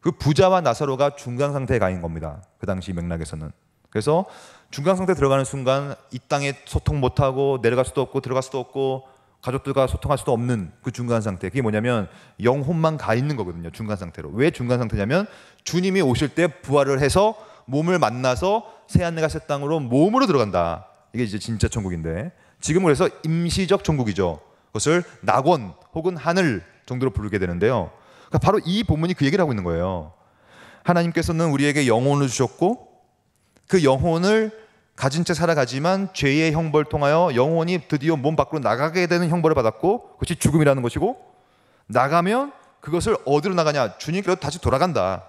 그 부자와 나사로가 중간 상태에 가인 겁니다. 그 당시 맥락에서는. 그래서 중간 상태 들어가는 순간 이 땅에 소통 못 하고 내려갈 수도 없고 들어갈 수도 없고 가족들과 소통할 수도 없는 그 중간 상태. 그게 뭐냐면 영혼만 가 있는 거거든요. 중간 상태로. 왜 중간 상태냐면 주님이 오실 때 부활을 해서 몸을 만나서 새 하늘과 새 땅으로 몸으로 들어간다. 이게 이제 진짜 천국인데 지금 그래서 임시적 천국이죠. 그것을 낙원 혹은 하늘 정도로 부르게 되는데요. 그러니까 바로 이 본문이 그 얘기를 하고 있는 거예요. 하나님께서는 우리에게 영혼을 주셨고 그 영혼을 가진 채 살아가지만 죄의 형벌 통하여 영혼이 드디어 몸 밖으로 나가게 되는 형벌을 받았고 그것이 죽음이라는 것이고 나가면 그것을 어디로 나가냐 주님께로 다시 돌아간다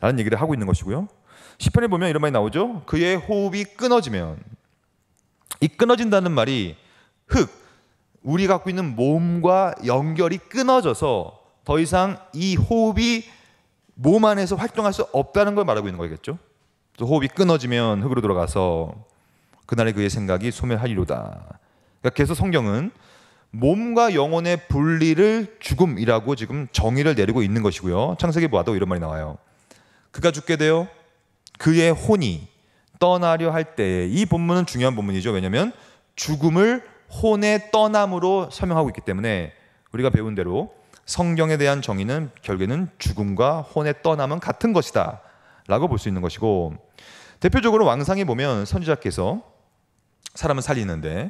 라는 얘기를 하고 있는 것이고요. 10편에 보면 이런 말이 나오죠. 그의 호흡이 끊어지면 이 끊어진다는 말이 흙, 우리 갖고 있는 몸과 연결이 끊어져서 더 이상 이 호흡이 몸 안에서 활동할 수 없다는 걸 말하고 있는 거겠죠. 호흡이 끊어지면 흙으로 돌아가서 그날의 그의 생각이 소멸하리로다. 그러니까 계속 성경은 몸과 영혼의 분리를 죽음이라고 지금 정의를 내리고 있는 것이고요. 창세기 보도 이런 말이 나와요. 그가 죽게 되어 그의 혼이 떠나려 할 때에 이 본문은 중요한 본문이죠. 왜냐하면 죽음을 혼의 떠남으로 설명하고 있기 때문에 우리가 배운 대로 성경에 대한 정의는 결국에는 죽음과 혼의 떠남은 같은 것이다 라고 볼 수 있는 것이고 대표적으로 왕상에 보면 선지자께서 사람을 살리는데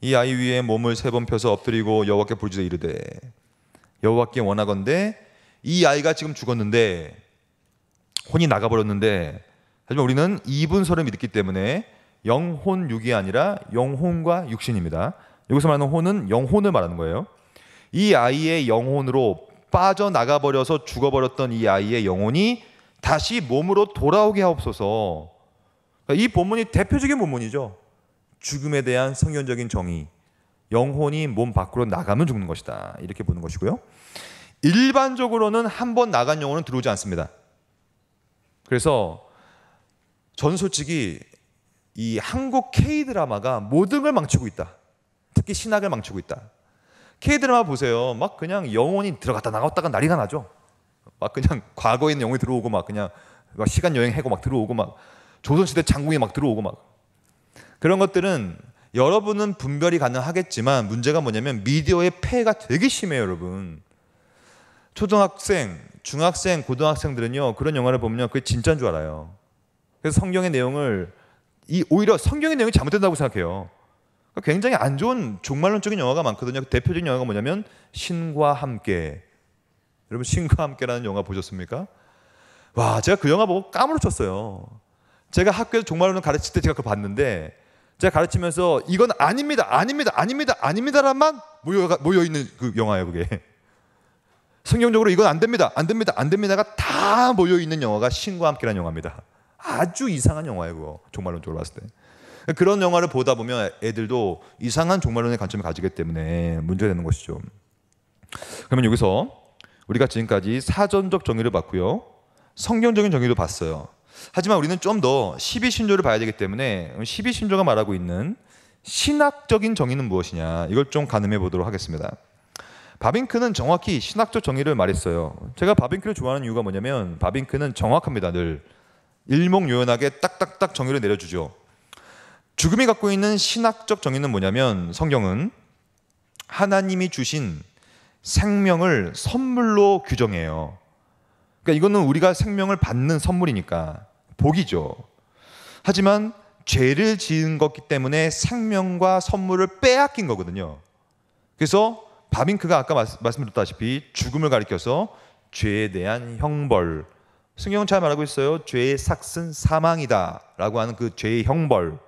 이 아이 위에 몸을 세 번 펴서 엎드리고 여호와께 부르짖어 이르되 여호와께 원하건대 이 아이가 지금 죽었는데 혼이 나가버렸는데 하지만 우리는 이분서를 믿기 때문에 영혼육이 아니라 영혼과 육신입니다. 여기서 말하는 혼은 영혼을 말하는 거예요. 이 아이의 영혼으로 빠져나가 버려서 죽어버렸던 이 아이의 영혼이 다시 몸으로 돌아오게 하옵소서. 그러니까 이 본문이 대표적인 본문이죠. 죽음에 대한 성경적인 정의. 영혼이 몸 밖으로 나가면 죽는 것이다. 이렇게 보는 것이고요. 일반적으로는 한번 나간 영혼은 들어오지 않습니다. 그래서 전 솔직히 이 한국 K 드라마가 모든 걸 망치고 있다. 특히 신학을 망치고 있다. K 드라마 보세요. 막 그냥 영혼이 들어갔다 나갔다가 난리가 나죠. 막 그냥 과거에 있는 영혼이 들어오고 막 그냥 막 시간 여행하고 막 들어오고 막 조선시대 장군이 막 들어오고 막 그런 것들은 여러분은 분별이 가능하겠지만 문제가 뭐냐면 미디어의 폐해가 되게 심해요, 여러분. 초등학생, 중학생, 고등학생들은요 그런 영화를 보면요 그게 진짜인 줄 알아요. 그래서 성경의 내용을 이 오히려 성경의 내용이 잘못된다고 생각해요. 그러니까 굉장히 안 좋은 종말론적인 영화가 많거든요. 그 대표적인 영화가 뭐냐면 신과 함께. 여러분 신과 함께라는 영화 보셨습니까? 와, 제가 그 영화 보고 까무러쳤어요. 제가 학교에서 종말론을 가르칠 때 제가 그걸 봤는데 제가 가르치면서 이건 아닙니다, 아닙니다, 아닙니다, 아닙니다란만 모여 모여 있는 그 영화예요, 그게. 성경적으로 이건 안 됩니다. 안 됩니다. 안 됩니다가 다 모여 있는 영화가 신과 함께라는 영화입니다. 아주 이상한 영화예요, 그거. 종말론적으로 봤을 때. 그런 영화를 보다 보면 애들도 이상한 종말론의 관점을 가지기 때문에 문제 되는 것이죠. 그러면 여기서 우리가 지금까지 사전적 정의를 봤고요. 성경적인 정의도 봤어요. 하지만 우리는 좀더 12신조를 봐야 되기 때문에 12신조가 말하고 있는 신학적인 정의는 무엇이냐 이걸 좀 가늠해 보도록 하겠습니다. 바빙크는 정확히 신학적 정의를 말했어요. 제가 바빙크를 좋아하는 이유가 뭐냐면 바빙크는 정확합니다. 늘 일목요연하게 딱딱딱 정의를 내려주죠. 죽음이 갖고 있는 신학적 정의는 뭐냐면 성경은 하나님이 주신 생명을 선물로 규정해요. 그러니까 이거는 우리가 생명을 받는 선물이니까 복이죠. 하지만 죄를 지은 것기 이 때문에 생명과 선물을 빼앗긴 거거든요. 그래서 바빙크가 아까 말씀드렸다시피 죽음을 가리켜서 죄에 대한 형벌. 성경은 잘 말하고 있어요. 죄의 삭슨 사망이다라고 하는 그 죄의 형벌.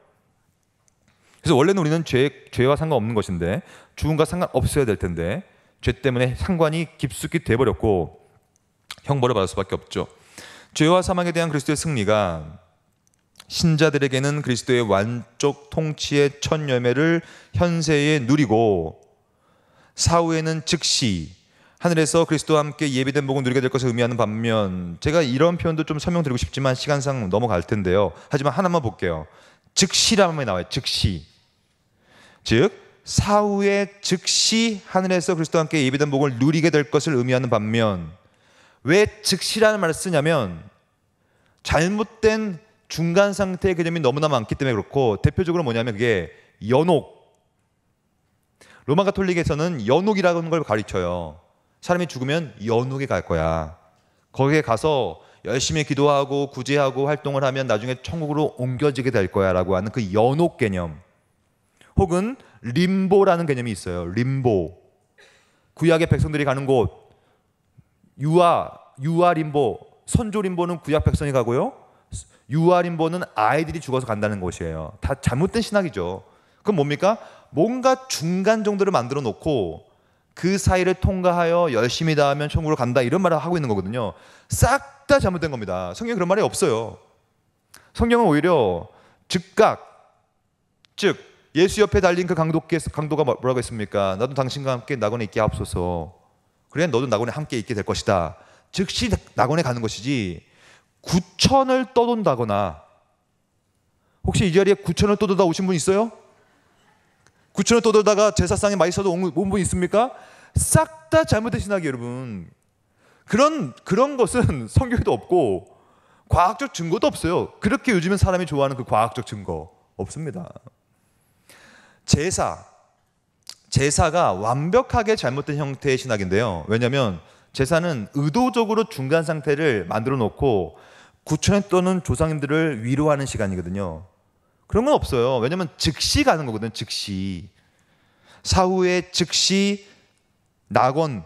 그래서 원래는 우리는 죄, 죄와 상관없는 것인데 죽음과 상관없어야 될 텐데 죄 때문에 상관이 깊숙이 돼버렸고 형벌을 받을 수밖에 없죠. 죄와 사망에 대한 그리스도의 승리가 신자들에게는 그리스도의 완적 통치의 첫 열매를 현세에 누리고 사후에는 즉시 하늘에서 그리스도와 함께 예비된 복을 누리게 될 것을 의미하는 반면 제가 이런 표현도 좀 설명드리고 싶지만 시간상 넘어갈 텐데요. 하지만 하나만 볼게요. 즉시라면 나와요. 즉시. 즉 사후에 즉시 하늘에서 그리스도와 함께 예비된 복을 누리게 될 것을 의미하는 반면 왜 즉시라는 말을 쓰냐면 잘못된 중간 상태의 개념이 너무나 많기 때문에 그렇고 대표적으로 뭐냐면 그게 연옥 로마 가톨릭에서는 연옥이라는 걸 가르쳐요. 사람이 죽으면 연옥에 갈 거야. 거기에 가서 열심히 기도하고 구제하고 활동을 하면 나중에 천국으로 옮겨지게 될 거야라고 하는 그 연옥 개념. 혹은 림보라는 개념이 있어요. 림보. 구약의 백성들이 가는 곳 유아 유아 림보, 선조 림보는 구약 백성이 가고요. 유아 림보는 아이들이 죽어서 간다는 곳이에요. 다 잘못된 신학이죠. 그건 뭡니까? 뭔가 중간 정도를 만들어 놓고 그 사이를 통과하여 열심히 다하면 천국으로 간다 이런 말을 하고 있는 거거든요. 싹 다 잘못된 겁니다. 성경에 그런 말이 없어요. 성경은 오히려 즉각 즉 예수 옆에 달린 그 강도께서 강도가 뭐, 뭐라고 했습니까? 나도 당신과 함께 낙원에 있게 하옵소서. 그래 야 너도 낙원에 함께 있게 될 것이다. 즉시 낙원에 가는 것이지 구천을 떠돈다거나 혹시 이 자리에 구천을 떠돌다 오신 분 있어요? 구천을 떠돌다가 제사상에 맛있어도 온분 있습니까? 싹 다 잘못된 신학이 여러분. 그런 그런 것은 성경에도 없고 과학적 증거도 없어요. 그렇게 요즘은 사람이 좋아하는 그 과학적 증거 없습니다. 제사 제사가 완벽하게 잘못된 형태의 신학인데요. 왜냐하면 제사는 의도적으로 중간 상태를 만들어 놓고 구천에 떠는 조상님들을 위로하는 시간이거든요. 그런 건 없어요. 왜냐면 즉시 가는 거거든, 요 즉시. 사후에 즉시 낙원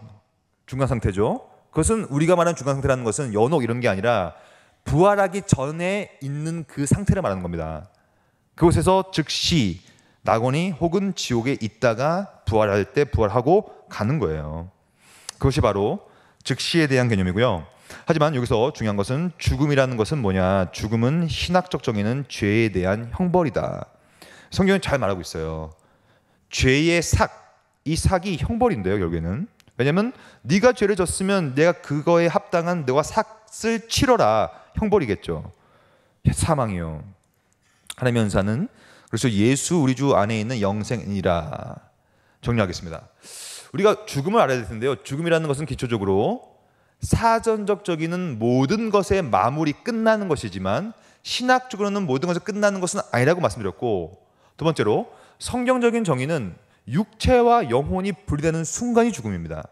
중간 상태죠. 그것은 우리가 말하는 중간 상태라는 것은 연옥 이런 게 아니라 부활하기 전에 있는 그 상태를 말하는 겁니다. 그곳에서 즉시 낙원이 혹은 지옥에 있다가 부활할 때 부활하고 가는 거예요. 그것이 바로 즉시에 대한 개념이고요. 하지만 여기서 중요한 것은 죽음이라는 것은 뭐냐? 죽음은 신학적 정의는 죄에 대한 형벌이다. 성경이 잘 말하고 있어요. 죄의 삭, 이 삭이 형벌인데요, 결국에는. 왜냐면 네가 죄를 졌으면 내가 그거에 합당한 너가 삭을 치러라. 형벌이겠죠. 사망이요. 하나님의 은사는 그래서 예수 우리 주 안에 있는 영생이라 정리하겠습니다. 우리가 죽음을 알아야 될 텐데요. 죽음이라는 것은 기초적으로 사전적 적인 모든 것의 마무리 끝나는 것이지만 신학적으로는 모든 것이 끝나는 것은 아니라고 말씀드렸고 두 번째로 성경적인 정의는 육체와 영혼이 분리되는 순간이 죽음입니다.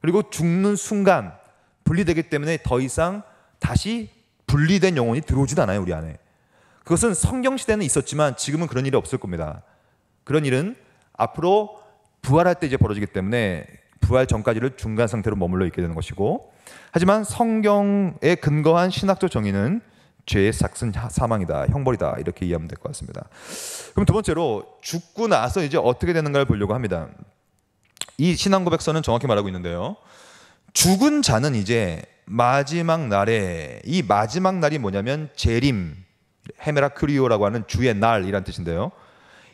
그리고 죽는 순간 분리되기 때문에 더 이상 다시 분리된 영혼이 들어오지도 않아요, 우리 안에. 그것은 성경 시대는 있었지만 지금은 그런 일이 없을 겁니다. 그런 일은 앞으로 부활할 때 이제 벌어지기 때문에 부활 전까지를 중간 상태로 머물러 있게 되는 것이고 하지만 성경에 근거한 신학적 정의는 죄의 삭슨 사망이다, 형벌이다 이렇게 이해하면 될 것 같습니다. 그럼 두 번째로 죽고 나서 이제 어떻게 되는가를 보려고 합니다. 이 신앙고백서는 정확히 말하고 있는데요. 죽은 자는 이제 마지막 날에 이 마지막 날이 뭐냐면 재림 헤메라 크리오라고 하는 주의 날이란 뜻인데요.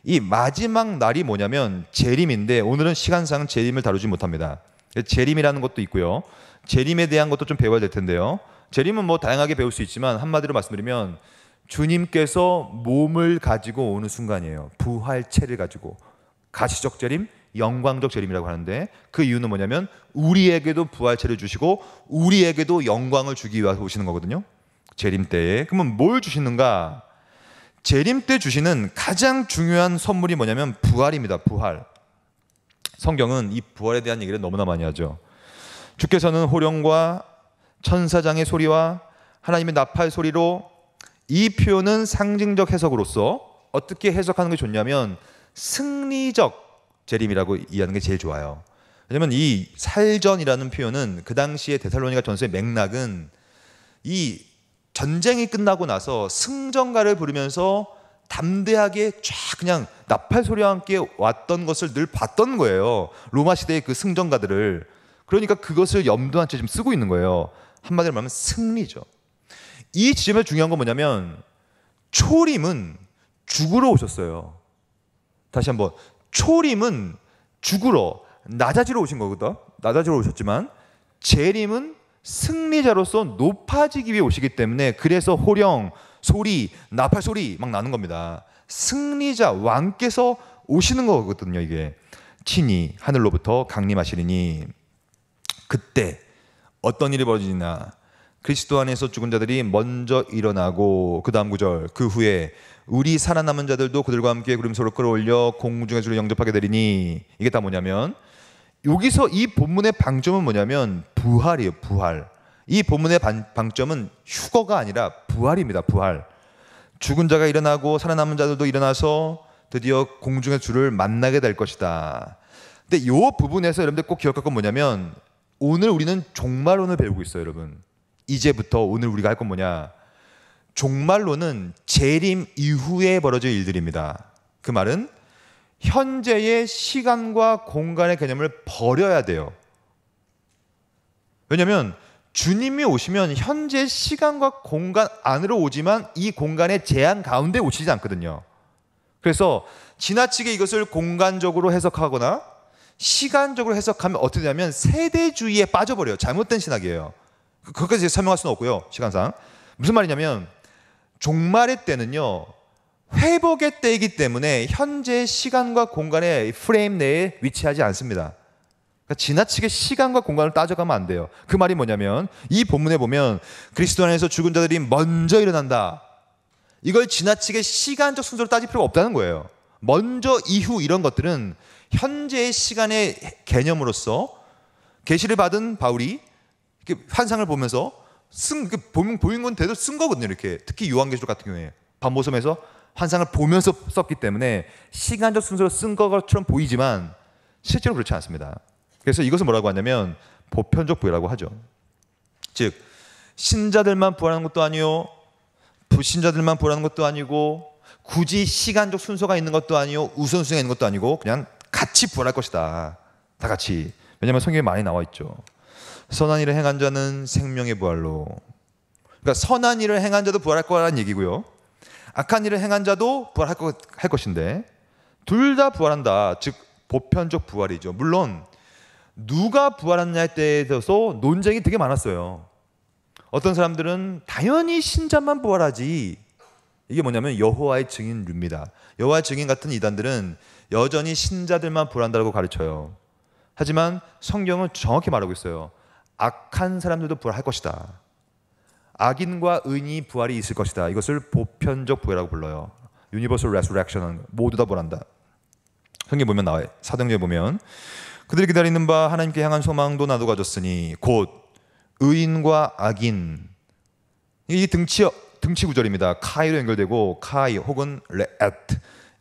이 마지막 날이 뭐냐면 재림인데 오늘은 시간상 재림을 다루지 못합니다. 재림이라는 것도 있고요. 재림에 대한 것도 좀 배워야 될 텐데요. 재림은 뭐 다양하게 배울 수 있지만 한마디로 말씀드리면 주님께서 몸을 가지고 오는 순간이에요. 부활체를 가지고 가시적 재림, 영광적 재림이라고 하는데 그 이유는 뭐냐면 우리에게도 부활체를 주시고 우리에게도 영광을 주기 위해서 오시는 거거든요. 재림 때에 그러면 뭘 주시는가? 재림 때 주시는 가장 중요한 선물이 뭐냐면 부활입니다. 부활. 성경은 이 부활에 대한 얘기를 너무나 많이 하죠. 주께서는 호령과 천사장의 소리와 하나님의 나팔 소리로 이 표현은 상징적 해석으로서 어떻게 해석하는 게 좋냐면 승리적 재림이라고 이해하는 게 제일 좋아요. 왜냐면이 살전이라는 표현은 그 당시에 데살로니가 전서의 맥락은 이 전쟁이 끝나고 나서 승전가를 부르면서 담대하게 쫙 그냥 나팔 소리와 함께 왔던 것을 늘 봤던 거예요. 로마 시대의 그 승전가들을. 그러니까 그것을 염두한 채 지금 쓰고 있는 거예요. 한마디로 말하면 승리죠. 이 지점에 중요한 건 뭐냐면 초림은 죽으러 오셨어요. 다시 한번 초림은 죽으러 낮아지러 오신 거거든. 낮아지러 오셨지만 재림은 승리자로서 높아지기 위해 오시기 때문에 그래서 호령, 소리, 나팔 소리 막 나는 겁니다. 승리자 왕께서 오시는 거거든요, 이게. 친히 하늘로부터 강림하시리니 그때 어떤 일이 벌어지나 그리스도 안에서 죽은 자들이 먼저 일어나고 그 다음 구절 그 후에 우리 살아남은 자들도 그들과 함께 구름 소로 끌어올려 공중의 주를 영접하게 되리니 이게 다 뭐냐면 여기서 이 본문의 방점은 뭐냐면 부활이에요. 부활. 이 본문의 방점은 휴거가 아니라 부활입니다. 부활. 죽은 자가 일어나고 살아남은 자들도 일어나서 드디어 공중의 주를 만나게 될 것이다. 근데 이 부분에서 여러분들 꼭 기억할 건 뭐냐면 오늘 우리는 종말론을 배우고 있어요, 여러분. 이제부터 오늘 우리가 할 건 뭐냐? 종말론은 재림 이후에 벌어질 일들입니다. 그 말은 현재의 시간과 공간의 개념을 버려야 돼요. 왜냐하면 주님이 오시면 현재 시간과 공간 안으로 오지만 이 공간의 제한 가운데 오시지 않거든요. 그래서 지나치게 이것을 공간적으로 해석하거나 시간적으로 해석하면 어떻게 되냐면 세대주의에 빠져버려요. 잘못된 신학이에요. 그, 그것까지 설명할 수는 없고요. 시간상. 무슨 말이냐면 종말의 때는요. 회복의 때이기 때문에 현재 시간과 공간의 프레임 내에 위치하지 않습니다. 그러니까 지나치게 시간과 공간을 따져가면 안 돼요. 그 말이 뭐냐면 이 본문에 보면 그리스도 안에서 죽은 자들이 먼저 일어난다. 이걸 지나치게 시간적 순서로 따질 필요가 없다는 거예요. 먼저, 이후 이런 것들은 현재의 시간의 개념으로서 계시를 받은 바울이 이렇게 환상을 보면서 쓴 보인 건대도쓴 거거든요. 이렇게 특히 요한계시록 같은 경우에 밤보섬에서 환상을 보면서 썼기 때문에 시간적 순서로 쓴 것처럼 보이지만 실제로 그렇지 않습니다. 그래서 이것은 뭐라고 하냐면 보편적 부여라고 하죠. 즉 신자들만 부활하는 것도 아니요. 부신자들만 부활하는 것도 아니고 굳이 시간적 순서가 있는 것도 아니요. 우선순위가 있는 것도 아니고 그냥 같이 부활할 것이다. 다 같이. 왜냐면 성경에 많이 나와 있죠. 선한 일을 행한 자는 생명의 부활로. 그러니까 선한 일을 행한 자도 부활할 거라는 얘기고요. 악한 일을 행한 자도 부활할 것, 할 것인데 둘 다 부활한다. 즉 보편적 부활이죠. 물론 누가 부활하느냐에 대해서 논쟁이 되게 많았어요. 어떤 사람들은 당연히 신자만 부활하지. 이게 뭐냐면 여호와의 증인입니다. 여호와의 증인 같은 이단들은 여전히 신자들만 부활한다고 가르쳐요. 하지만 성경은 정확히 말하고 있어요. 악한 사람들도 부활할 것이다. 악인과 의인이 부활이 있을 것이다. 이것을 보편적 부활이라고 불러요. 유니버설 레스렉션은 모두 다 부활한다. 성경 보면 나와요. 사도행전 보면 그들이 기다리는 바 하나님께 향한 소망도 나도 가졌으니 곧 의인과 악인 이 등치 등치 구절입니다. 카이로 연결되고 카이 혹은 레엣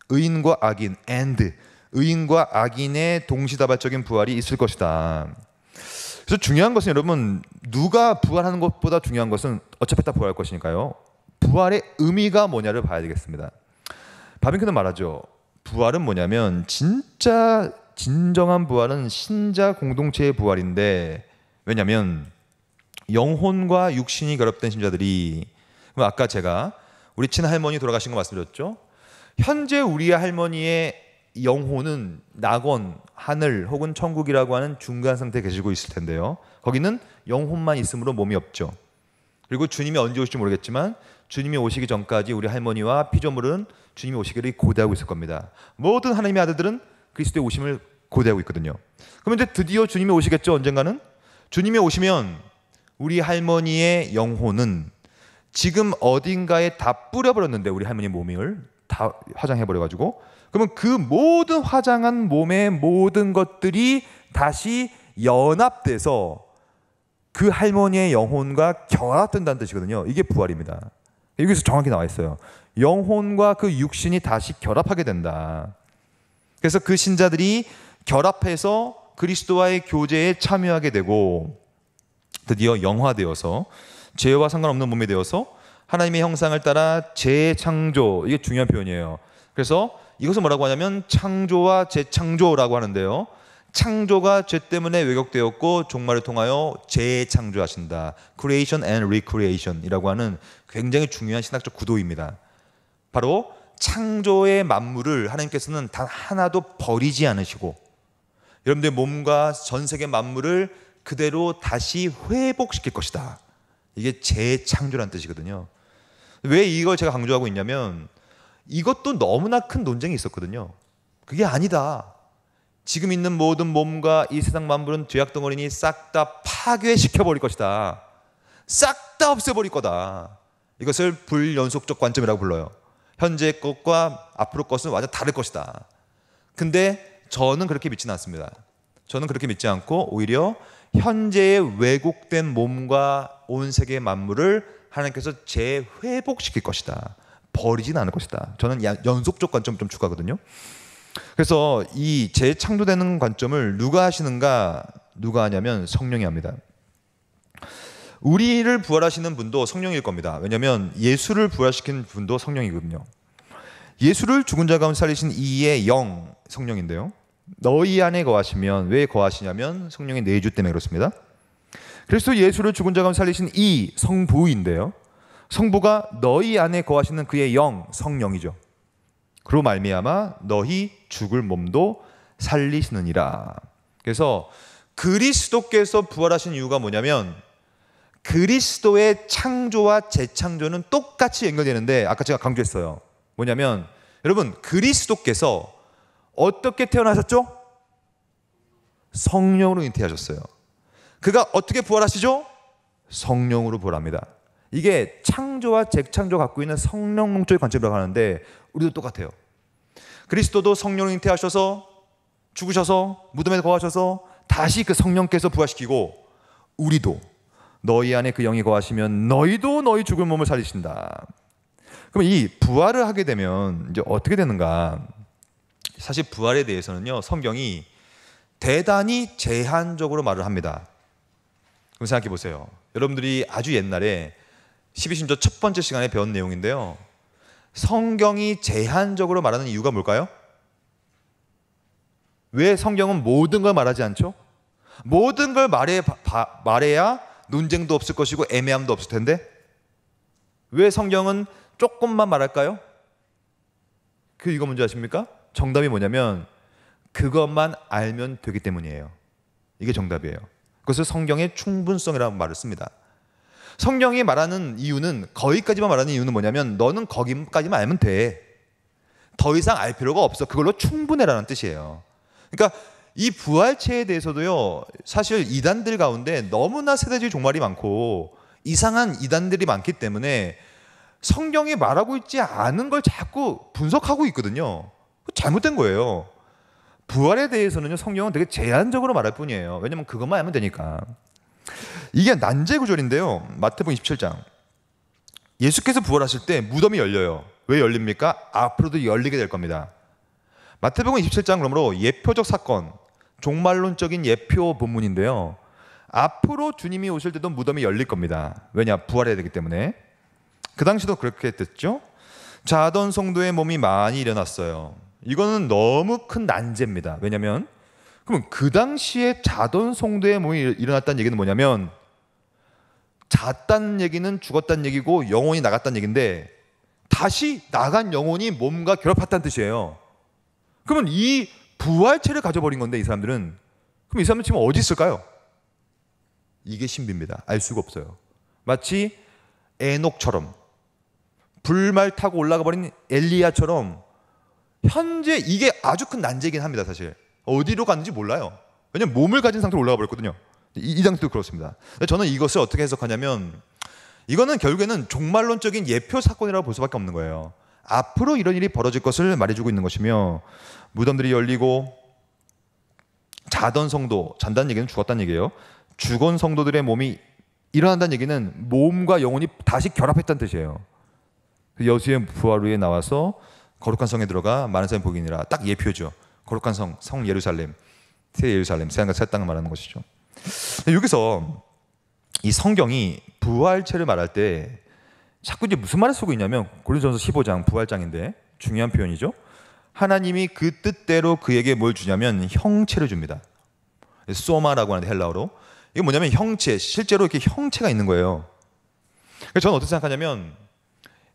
의인과 악인 and 의인과 악인의 동시다발적인 부활이 있을 것이다. 그래서 중요한 것은 여러분 누가 부활하는 것보다 중요한 것은 어차피 다 부활할 것이니까요. 부활의 의미가 뭐냐를 봐야 되겠습니다. 바빙크는 말하죠. 부활은 뭐냐면 진짜 진정한 부활은 신자 공동체의 부활인데 왜냐면 영혼과 육신이 결합된 신자들이 아까 제가 우리 친할머니 돌아가신 거 말씀드렸죠? 현재 우리 할머니의 영혼은 낙원, 하늘 혹은 천국이라고 하는 중간 상태 에 계시고 있을 텐데요. 거기는 영혼만 있으므로 몸이 없죠. 그리고 주님이 언제 오실지 모르겠지만 주님이 오시기 전까지 우리 할머니와 피조물은 주님이 오시기를 고대하고 있을 겁니다. 모든 하나님의 아들들은 그리스도의 오심을 고대하고 있거든요. 그러면 이제 드디어 주님이 오시겠죠, 언젠가는? 주님이 오시면 우리 할머니의 영혼은 지금 어딘가에 다 뿌려버렸는데 우리 할머니 몸을 다 화장해버려가지고 그러면 그 모든 화장한 몸의 모든 것들이 다시 연합돼서 그 할머니의 영혼과 결합된다는 뜻이거든요. 이게 부활입니다. 여기서 정확히 나와 있어요. 영혼과 그 육신이 다시 결합하게 된다. 그래서 그 신자들이 결합해서 그리스도와의 교제에 참여하게 되고 드디어 영화되어서 죄와 상관없는 몸이 되어서 하나님의 형상을 따라 재창조 이게 중요한 표현이에요. 그래서 이것을 뭐라고 하냐면 창조와 재창조라고 하는데요. 창조가 죄 때문에 왜곡되었고 종말을 통하여 재창조하신다. Creation and Recreation이라고 하는 굉장히 중요한 신학적 구도입니다. 바로 창조의 만물을 하나님께서는 단 하나도 버리지 않으시고 여러분들의 몸과 전 세계 만물을 그대로 다시 회복시킬 것이다. 이게 재창조란 뜻이거든요. 왜 이걸 제가 강조하고 있냐면 이것도 너무나 큰 논쟁이 있었거든요. 그게 아니다. 지금 있는 모든 몸과 이 세상 만물은 죄악 덩어리니 싹 다 파괴시켜 버릴 것이다. 싹 다 없애버릴 거다. 이것을 불연속적 관점이라고 불러요. 현재의 것과 앞으로 것은 완전 다를 것이다. 근데 저는 그렇게 믿지는 않습니다. 저는 그렇게 믿지 않고 오히려 현재의 왜곡된 몸과 온 세계 만물을 하나님께서 재회복시킬 것이다. 버리진 않을 것이다. 저는 연속적 관점 좀 추가거든요. 그래서 이 재창조되는 관점을 누가 하시는가? 누가 하냐면 성령이 합니다. 우리를 부활하시는 분도 성령일 겁니다. 왜냐하면 예수를 부활시킨 분도 성령이거든요. 예수를 죽은 자 가운데 살리신 이의 영 성령인데요. 너희 안에 거하시면 왜 거하시냐면 성령의 내주 때문에 그렇습니다. 그래서 예수를 죽은 자 가운데 살리신 이 성부인데요. 성부가 너희 안에 거하시는 그의 영, 성령이죠. 그로 말미암아 너희 죽을 몸도 살리시느니라. 그래서 그리스도께서 부활하신 이유가 뭐냐면 그리스도의 창조와 재창조는 똑같이 연결되는데 아까 제가 강조했어요. 뭐냐면 여러분 그리스도께서 어떻게 태어나셨죠? 성령으로 잉태하셨어요. 그가 어떻게 부활하시죠? 성령으로 부활합니다. 이게 창조와 재창조 갖고 있는 성령론적인 관점이라고 하는데 우리도 똑같아요. 그리스도도 성령을 잉태하셔서 죽으셔서 무덤에 거하셔서 다시 그 성령께서 부활시키고 우리도 너희 안에 그 영이 거하시면 너희도 너희 죽은 몸을 살리신다. 그럼 이 부활을 하게 되면 이제 어떻게 되는가? 사실 부활에 대해서는요 성경이 대단히 제한적으로 말을 합니다. 그럼 생각해 보세요. 여러분들이 아주 옛날에 12신조 첫 번째 시간에 배운 내용인데요. 성경이 제한적으로 말하는 이유가 뭘까요? 왜 성경은 모든 걸 말하지 않죠? 모든 걸 말해, 바, 말해야 논쟁도 없을 것이고 애매함도 없을 텐데 왜 성경은 조금만 말할까요? 그 이거 뭔지 아십니까? 정답이 뭐냐면 그것만 알면 되기 때문이에요. 이게 정답이에요. 그것을 성경의 충분성이라는 말을 씁니다. 성경이 말하는 이유는 거기까지만 말하는 이유는 뭐냐면 너는 거기까지만 알면 돼. 더 이상 알 필요가 없어. 그걸로 충분해라는 뜻이에요. 그러니까 이 부활체에 대해서도요. 사실 이단들 가운데 너무나 세대주의 종말이 많고 이상한 이단들이 많기 때문에 성경이 말하고 있지 않은 걸 자꾸 분석하고 있거든요. 잘못된 거예요. 부활에 대해서는요. 성경은 되게 제한적으로 말할 뿐이에요. 왜냐면 그것만 알면 되니까. 이게 난제 구절인데요. 마태복음 27장. 예수께서 부활하실 때 무덤이 열려요. 왜 열립니까? 앞으로도 열리게 될 겁니다. 마태복음 27장 그러므로 예표적 사건, 종말론적인 예표 본문인데요. 앞으로 주님이 오실 때도 무덤이 열릴 겁니다. 왜냐? 부활해야 되기 때문에. 그 당시도 그렇게 됐죠. 자던 성도의 몸이 많이 일어났어요. 이거는 너무 큰 난제입니다. 왜냐면 그러면그 당시에 자돈 송도의 몸이 일어났다는 얘기는 뭐냐면 잤다는 얘기는 죽었다는 얘기고 영혼이 나갔다는 얘기인데 다시 나간 영혼이 몸과 결합했다는 뜻이에요. 그러면 이 부활체를 가져버린 건데 이 사람들은 그럼 이 사람들 지금 어디 있을까요? 이게 신비입니다. 알 수가 없어요. 마치 에녹처럼 불말 타고 올라가 버린 엘리야처럼 현재 이게 아주 큰 난제이긴 합니다, 사실. 어디로 갔는지 몰라요. 왜냐면 몸을 가진 상태로 올라가 버렸거든요. 이, 이 상태도 그렇습니다. 저는 이것을 어떻게 해석하냐면 이거는 결국에는 종말론적인 예표 사건이라고 볼 수밖에 없는 거예요. 앞으로 이런 일이 벌어질 것을 말해주고 있는 것이며 무덤들이 열리고 자던 성도, 잔다는 얘기는 죽었다는 얘기예요. 죽은 성도들의 몸이 일어난다는 얘기는 몸과 영혼이 다시 결합했다는 뜻이에요. 그 여수의 부활 후에 나와서 거룩한 성에 들어가 많은 사람이 보기니라 딱 예표죠. 거룩한 성, 성 예루살렘, 새 예루살렘, 새 하늘과 새 땅을 말하는 것이죠. 여기서 이 성경이 부활체를 말할 때 자꾸 이제 무슨 말을 쓰고 있냐면 고린도전서 15장 부활장인데 중요한 표현이죠. 하나님이 그 뜻대로 그에게 뭘 주냐면 형체를 줍니다. 소마라고 하는데 헬라어로 이게 뭐냐면 형체 실제로 이렇게 형체가 있는 거예요. 저는 어떻게 생각하냐면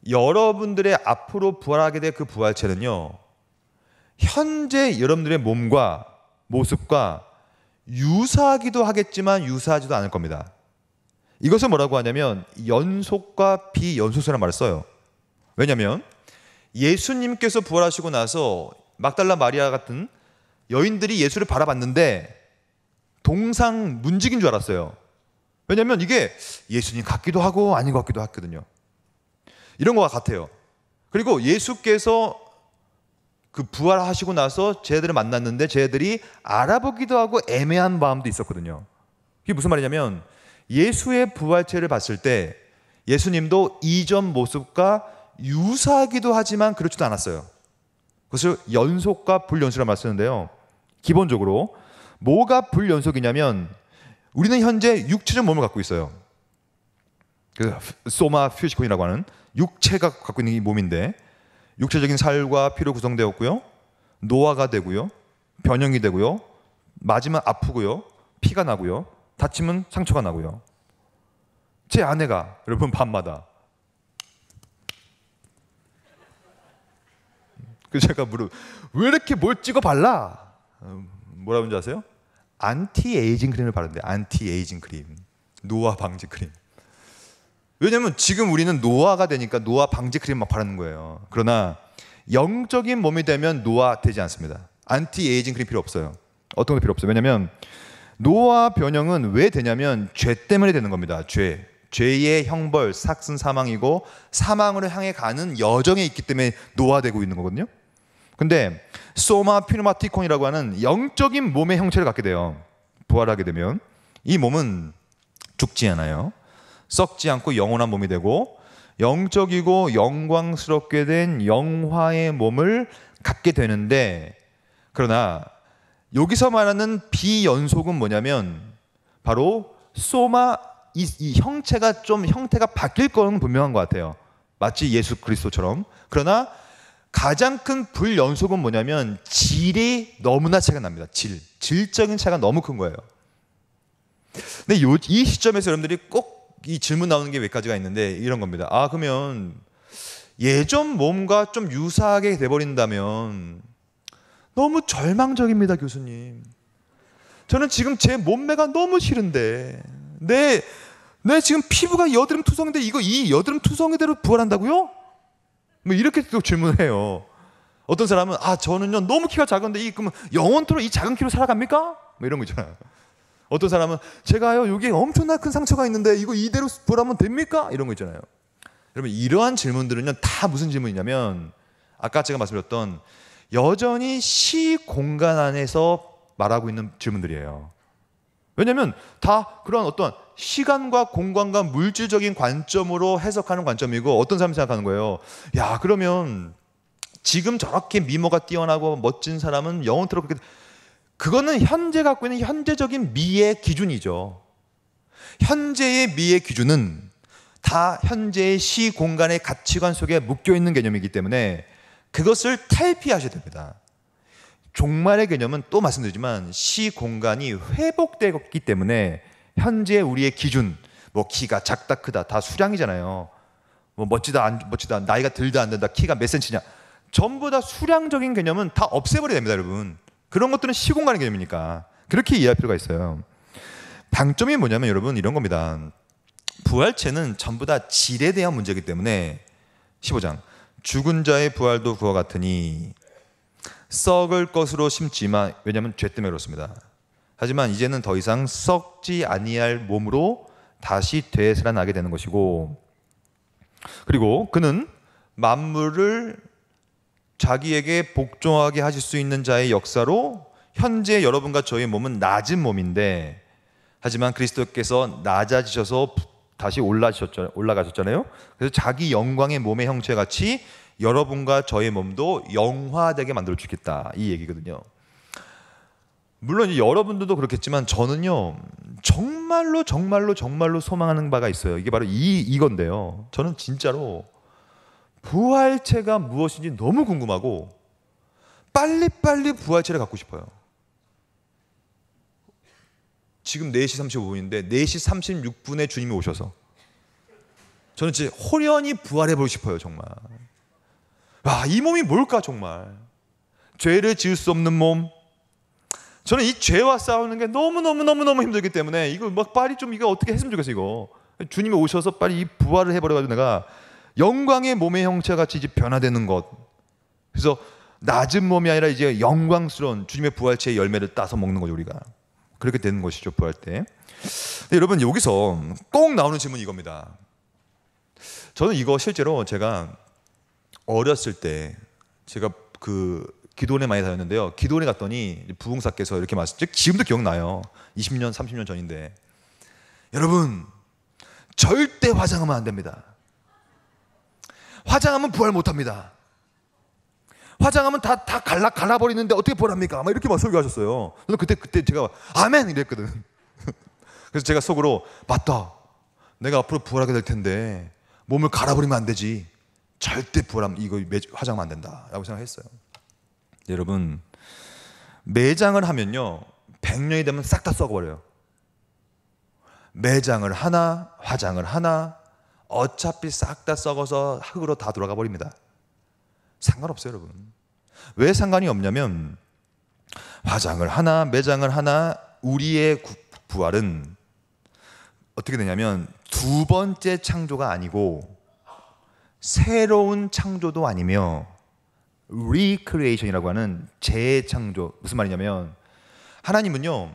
여러분들의 앞으로 부활하게 될 그 부활체는요 현재 여러분들의 몸과 모습과 유사하기도 하겠지만 유사하지도 않을 겁니다. 이것을 뭐라고 하냐면 연속과 비연속이라는 말을 써요. 왜냐하면 예수님께서 부활하시고 나서 막달라 마리아 같은 여인들이 예수를 바라봤는데 동상 문직인 줄 알았어요. 왜냐하면 이게 예수님 같기도 하고 아닌 것 같기도 하거든요. 이런 것 같아요. 그리고 예수께서 그 부활하시고 나서 쟤들을 만났는데 쟤들이 알아보기도 하고 애매한 마음도 있었거든요. 그게 무슨 말이냐면 예수의 부활체를 봤을 때 예수님도 이전 모습과 유사하기도 하지만 그렇지도 않았어요. 그것을 연속과 불연속이라 말쓰는데요. 기본적으로 뭐가 불연속이냐면 우리는 현재 육체적 몸을 갖고 있어요. 그 소마 퓨시콘이라고 하는 육체가 갖고 있는 이 몸인데 육체적인 살과 피로 구성되었고요. 노화가 되고요. 변형이 되고요. 맞으면 아프고요. 피가 나고요. 다치면 상처가 나고요. 제 아내가 여러분 밤마다 그 제가 물어 왜 이렇게 뭘 찍어 발라? 뭐라는지 아세요? 안티 에이징 크림을 바른대. 안티 에이징 크림. 노화 방지 크림. 왜냐면 지금 우리는 노화가 되니까 노화 방지 크림 막 바르는 거예요. 그러나 영적인 몸이 되면 노화 되지 않습니다. 안티 에이징 크림 필요 없어요. 어떤 거 필요 없어요. 왜냐면 노화 변형은 왜 되냐면 죄 때문에 되는 겁니다. 죄. 죄의 형벌, 삭슨 사망이고 사망으로 향해 가는 여정에 있기 때문에 노화되고 있는 거거든요. 근데 소마 피노마티콘이라고 하는 영적인 몸의 형체를 갖게 돼요. 부활하게 되면 이 몸은 죽지 않아요. 썩지 않고 영원한 몸이 되고 영적이고 영광스럽게 된 영화의 몸을 갖게 되는데 그러나 여기서 말하는 비연속은 뭐냐면 바로 소마 이, 이 형체가 좀 형태가 바뀔 거는 분명한 것 같아요. 마치 예수 그리스도처럼. 그러나 가장 큰 불연속은 뭐냐면 질이 너무나 차가 이 납니다. 질. 질적인 차가 이 너무 큰 거예요. 근데 요, 이 시점에서 여러분들이 꼭이 질문 나오는 게 몇 가지가 있는데 이런 겁니다. 아 그러면 예전 몸과 좀 유사하게 돼버린다면 너무 절망적입니다, 교수님. 저는 지금 제 몸매가 너무 싫은데 내, 내 지금 피부가 여드름 투성인데 이거 이 여드름 투성이대로 부활한다고요? 뭐 이렇게 또 질문해요. 어떤 사람은 아 저는요 너무 키가 작은데 이 그러면 영원토록 이 작은 키로 살아갑니까? 뭐 이런 거 있잖아요. 어떤 사람은 제가요 여기 엄청나 큰 상처가 있는데 이거 이대로 보라면 됩니까? 이런 거 있잖아요. 여러분 이러한 질문들은요 다 무슨 질문이냐면 아까 제가 말씀드렸던 여전히 시 공간 안에서 말하고 있는 질문들이에요. 왜냐하면 다 그런 어떤 시간과 공간과 물질적인 관점으로 해석하는 관점이고 어떤 사람이 생각하는 거예요. 야 그러면 지금 저렇게 미모가 뛰어나고 멋진 사람은 영원토록 그렇게 그거는 현재 갖고 있는 현재적인 미의 기준이죠. 현재의 미의 기준은 다 현재의 시 공간의 가치관 속에 묶여 있는 개념이기 때문에 그것을 탈피하셔야 됩니다. 종말의 개념은 또 말씀드리지만 시 공간이 회복되기 었 때문에 현재 우리의 기준, 뭐 키가 작다 크다 다 수량이잖아요. 뭐 멋지다 안 멋지다 나이가 들다 안 된다 키가 몇 센치냐 전부 다 수량적인 개념은 다 없애버려야 됩니다, 여러분. 그런 것들은 시공간의 개념이니까 그렇게 이해할 필요가 있어요. 방점이 뭐냐면 여러분 이런 겁니다. 부활체는 전부 다 질에 대한 문제이기 때문에 15장 죽은 자의 부활도 그와 같으니 썩을 것으로 심지만 왜냐하면 죄 때문에 그렇습니다. 하지만 이제는 더 이상 썩지 아니할 몸으로 다시 되살아나게 되는 것이고 그리고 그는 만물을 자기에게 복종하게 하실 수 있는 자의 역사로 현재 여러분과 저의 몸은 낮은 몸인데 하지만 그리스도께서 낮아지셔서 다시 올라가셨잖아요. 그래서 자기 영광의 몸의 형체 같이 여러분과 저의 몸도 영화되게 만들어 주겠다 이 얘기거든요. 물론 이제 여러분들도 그렇겠지만 저는요 정말로 정말로 정말로 소망하는 바가 있어요. 이게 바로 이 이건데요. 저는 진짜로 부활체가 무엇인지 너무 궁금하고 빨리빨리 부활체를 갖고 싶어요. 지금 4시 35분인데 4시 36분에 주님이 오셔서 저는 진짜 호련히 부활해 보고 싶어요, 정말. 와, 아, 이 몸이 뭘까, 정말. 죄를 지을 수 없는 몸. 저는 이 죄와 싸우는 게 너무너무너무너무 힘들기 때문에 이거 막 빨리 좀 이거 어떻게 했으면 좋겠어, 이거. 주님이 오셔서 빨리 이 부활을 해버려가지고 내가 영광의 몸의 형체와 같이 이제 변화되는 것. 그래서 낮은 몸이 아니라 이제 영광스러운 주님의 부활체의 열매를 따서 먹는 거죠, 우리가. 그렇게 되는 것이죠, 부활 때. 여러분, 여기서 꼭 나오는 질문이 이겁니다. 저는 이거 실제로 제가 어렸을 때 제가 그 기도원에 많이 다녔는데요. 기도원에 갔더니 부흥사께서 이렇게 말씀, 지금도 기억나요. 20년, 30년 전인데 여러분 절대 화장하면 안 됩니다. 화장하면 부활 못합니다. 화장하면 다, 다 갈라, 갈라버리는데 어떻게 부활합니까? 막 이렇게 막 설교하셨어요. 저는 그때, 그때 제가 아멘! 이랬거든. 그래서 제가 속으로, 맞다. 내가 앞으로 부활하게 될 텐데, 몸을 갈아버리면 안 되지. 절대 부활하면 이거 화장하면 안 된다. 라고 생각했어요. 여러분, 매장을 하면요. 100년이 되면 싹 다 썩어버려요. 매장을 하나, 화장을 하나, 어차피 싹 다 썩어서 흙으로 다 돌아가 버립니다. 상관없어요, 여러분. 왜 상관이 없냐면 화장을 하나, 매장을 하나, 우리의 부활은 어떻게 되냐면 두 번째 창조가 아니고 새로운 창조도 아니며 리크레이션이라고 하는 재창조 무슨 말이냐면 하나님은요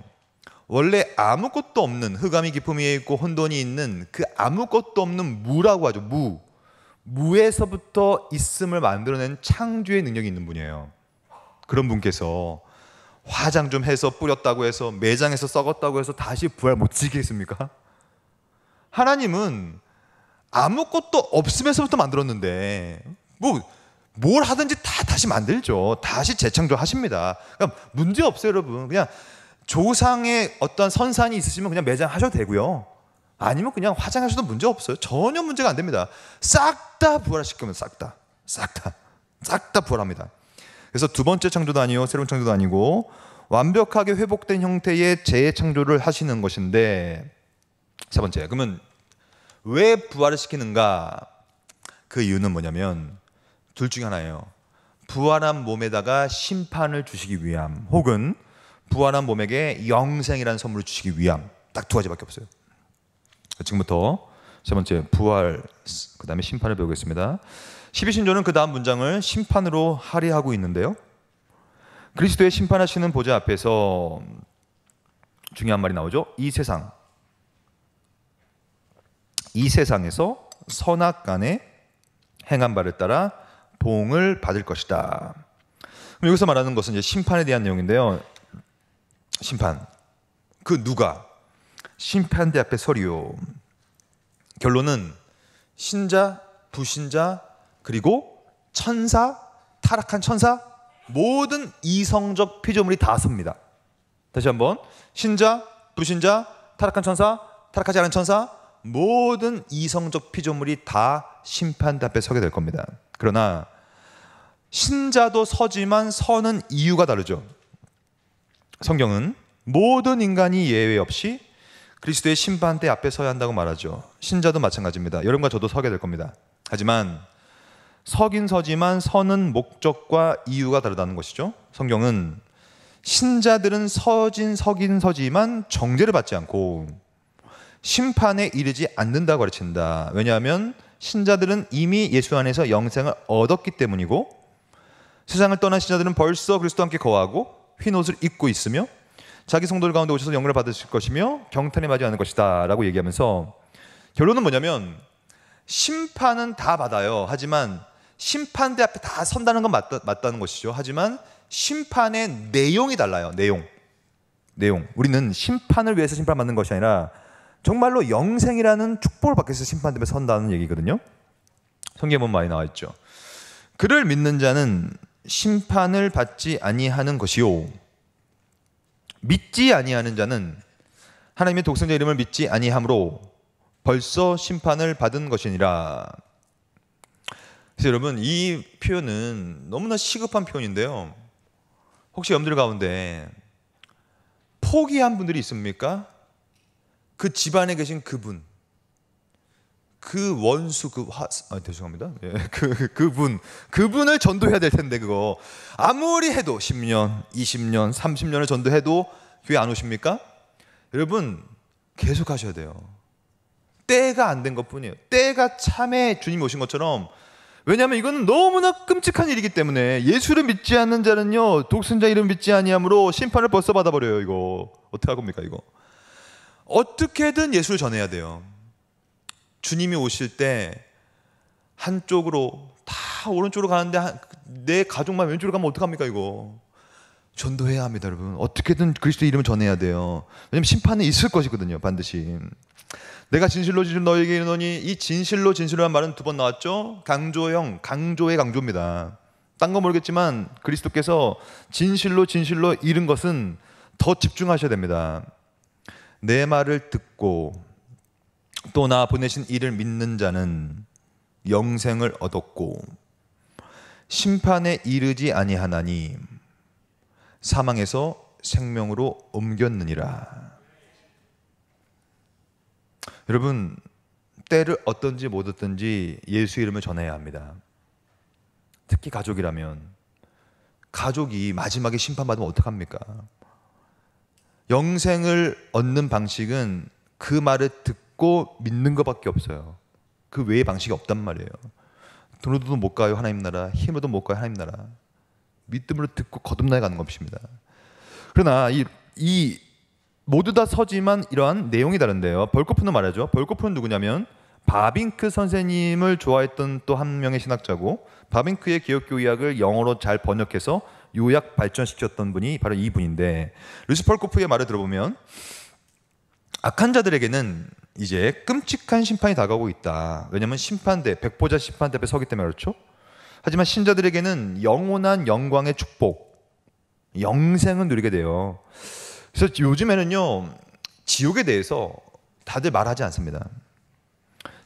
원래 아무것도 없는 흑암이 기품이 있고 혼돈이 있는 그 아무것도 없는 무라고 하죠. 무. 무에서부터 있음을 만들어낸 창조의 능력이 있는 분이에요. 그런 분께서 화장 좀 해서 뿌렸다고 해서 매장에서 썩었다고 해서 다시 부활 못 지겠습니까? 하나님은 아무것도 없음에서부터 만들었는데 뭐 뭘 하든지 다 다시 만들죠. 다시 재창조하십니다. 그러니까 문제 없어요, 여러분. 그냥 조상의 어떤 선산이 있으시면 그냥 매장하셔도 되고요. 아니면 그냥 화장하셔도 문제 없어요. 전혀 문제가 안 됩니다. 싹 다 부활하실 거면 싹 다. 싹 다. 싹 다 부활합니다. 그래서 두 번째 창조도 아니요. 새로운 창조도 아니고 완벽하게 회복된 형태의 재창조를 하시는 것인데 세 번째. 그러면 왜 부활을 시키는가? 그 이유는 뭐냐면 둘 중에 하나예요. 부활한 몸에다가 심판을 주시기 위함 혹은 부활한 몸에게 영생이라는 선물을 주시기 위함. 딱 두 가지밖에 없어요. 지금부터 세 번째 부활 그다음에 심판을 배우겠습니다. 12신조는 그 다음 문장을 심판으로 할애하고 있는데요. 그리스도의 심판하시는 보좌 앞에서 중요한 말이 나오죠. 이 세상 이 세상에서 선악 간의 행한 바를 따라 봉을 받을 것이다. 여기서 말하는 것은 이제 심판에 대한 내용인데요. 심판. 그 누가 심판대 앞에 서리요. 결론은 신자, 부신자, 그리고 천사, 타락한 천사, 모든 이성적 피조물이 다 섭니다. 다시 한번 신자, 부신자, 타락한 천사, 타락하지 않은 천사, 모든 이성적 피조물이 다 심판대 앞에 서게 될 겁니다. 그러나 신자도 서지만 서는 이유가 다르죠. 성경은 모든 인간이 예외 없이 그리스도의 심판대 앞에 서야 한다고 말하죠. 신자도 마찬가지입니다. 여러분과 저도 서게 될 겁니다. 하지만 서긴 서지만 서는 목적과 이유가 다르다는 것이죠. 성경은 신자들은 서진 서긴 서지만 정죄를 받지 않고 심판에 이르지 않는다고 가르친다. 왜냐하면 신자들은 이미 예수 안에서 영생을 얻었기 때문이고 세상을 떠난 신자들은 벌써 그리스도 함께 거하고 흰 옷을 입고 있으며 자기 성도들 가운데 오셔서 영광을 받으실 것이며 경탄이 맞이하는 것이다라고 얘기하면서 결론은 뭐냐면 심판은 다 받아요. 하지만 심판대 앞에 다 선다는 건 맞다, 맞다는 것이죠. 하지만 심판의 내용이 달라요. 내용. 내용. 우리는 심판을 위해서 심판받는 것이 아니라 정말로 영생이라는 축복을 받기 위해서 심판 대문에 선다는 얘기거든요. 성경에 보면 많이 나와 있죠. 그를 믿는 자는 심판을 받지 아니하는 것이요. 믿지 아니하는 자는 하나님의 독생자 이름을 믿지 아니함으로 벌써 심판을 받은 것이니라. 그래서 여러분 이 표현은 너무나 시급한 표현인데요. 혹시 여러분들 가운데 포기한 분들이 있습니까? 그 집안에 계신 그분 그 원수 그 화, 아, 죄송합니다. 예, 그 그분 그분을 전도해야 될 텐데 그거 아무리 해도 10년, 20년, 30년을 전도해도 교회 안 오십니까? 여러분 계속 하셔야 돼요. 때가 안 된 것뿐이에요. 때가 참에 주님 오신 것처럼 왜냐하면 이거 너무나 끔찍한 일이기 때문에 예수를 믿지 않는 자는요 독생자 이름 믿지 아니함으로 심판을 벌써 받아버려요 이거 어떻게 할 겁니까 이거 어떻게든 예수를 전해야 돼요. 주님이 오실 때 한쪽으로 다 오른쪽으로 가는데 내 가족만 왼쪽으로 가면 어떡합니까 이거 전도해야 합니다 여러분 어떻게든 그리스도 이름을 전해야 돼요 왜냐면 심판이 있을 것이거든요 반드시 내가 진실로 진실 너에게 이르노니 이 진실로 진실로란 말은 두 번 나왔죠 강조형 강조의 강조입니다 딴 건 모르겠지만 그리스도께서 진실로 진실로 이른 것은 더 집중하셔야 됩니다 내 말을 듣고 또나 보내신 이를 믿는 자는 영생을 얻었고 심판에 이르지 아니하나니 사망에서 생명으로 옮겼느니라. 여러분 때를 얻든지 못 얻든지 예수 이름을 전해야 합니다. 특히 가족이라면 가족이 마지막에 심판받으면 어떡합니까? 영생을 얻는 방식은 그 말을 듣고 믿고 믿는 것밖에 없어요. 그 외의 방식이 없단 말이에요. 돈으로도 못 가요 하나님 나라, 힘으로도 못 가요 하나님 나라. 믿음으로 듣고 거듭나야 가는 것입니다. 그러나 이, 이 모두 다 서지만 이러한 내용이 다른데요. 벌코프는 말하죠. 벌코프는 누구냐면 바빙크 선생님을 좋아했던 또 한 명의 신학자고 바빙크의 기독교 의학을 영어로 잘 번역해서 요약 발전시켰던 분이 바로 이 분인데 루시펄코프의 말을 들어보면 악한 자들에게는 이제 끔찍한 심판이 다가오고 있다. 왜냐하면 심판대, 백보자 심판대 앞에 서기 때문에 그렇죠. 하지만 신자들에게는 영원한 영광의 축복, 영생을 누리게 돼요. 그래서 요즘에는요, 지옥에 대해서 다들 말하지 않습니다.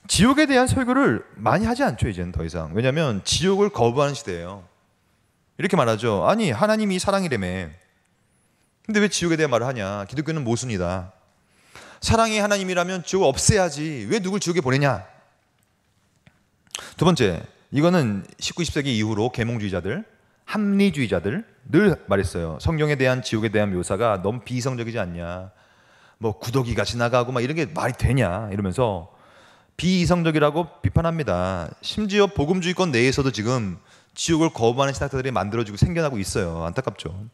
지옥에 대한 설교를 많이 하지 않죠, 이제는 더 이상. 왜냐하면 지옥을 거부하는 시대예요. 이렇게 말하죠. 아니, 하나님이 사랑이래매 근데 왜 지옥에 대한 말을 하냐? 기독교는 모순이다. 사랑의 하나님이라면 지옥 없애야지. 왜 누굴 지옥에 보내냐? 두 번째, 이거는 19, 20세기 이후로 계몽주의자들, 합리주의자들 늘 말했어요. 성경에 대한 지옥에 대한 묘사가 너무 비이성적이지 않냐. 뭐 구더기가 지나가고 막 이런 게 말이 되냐 이러면서 비이성적이라고 비판합니다. 심지어 복음주의권 내에서도 지금 지옥을 거부하는 신학자들이 만들어지고 생겨나고 있어요. 안타깝죠.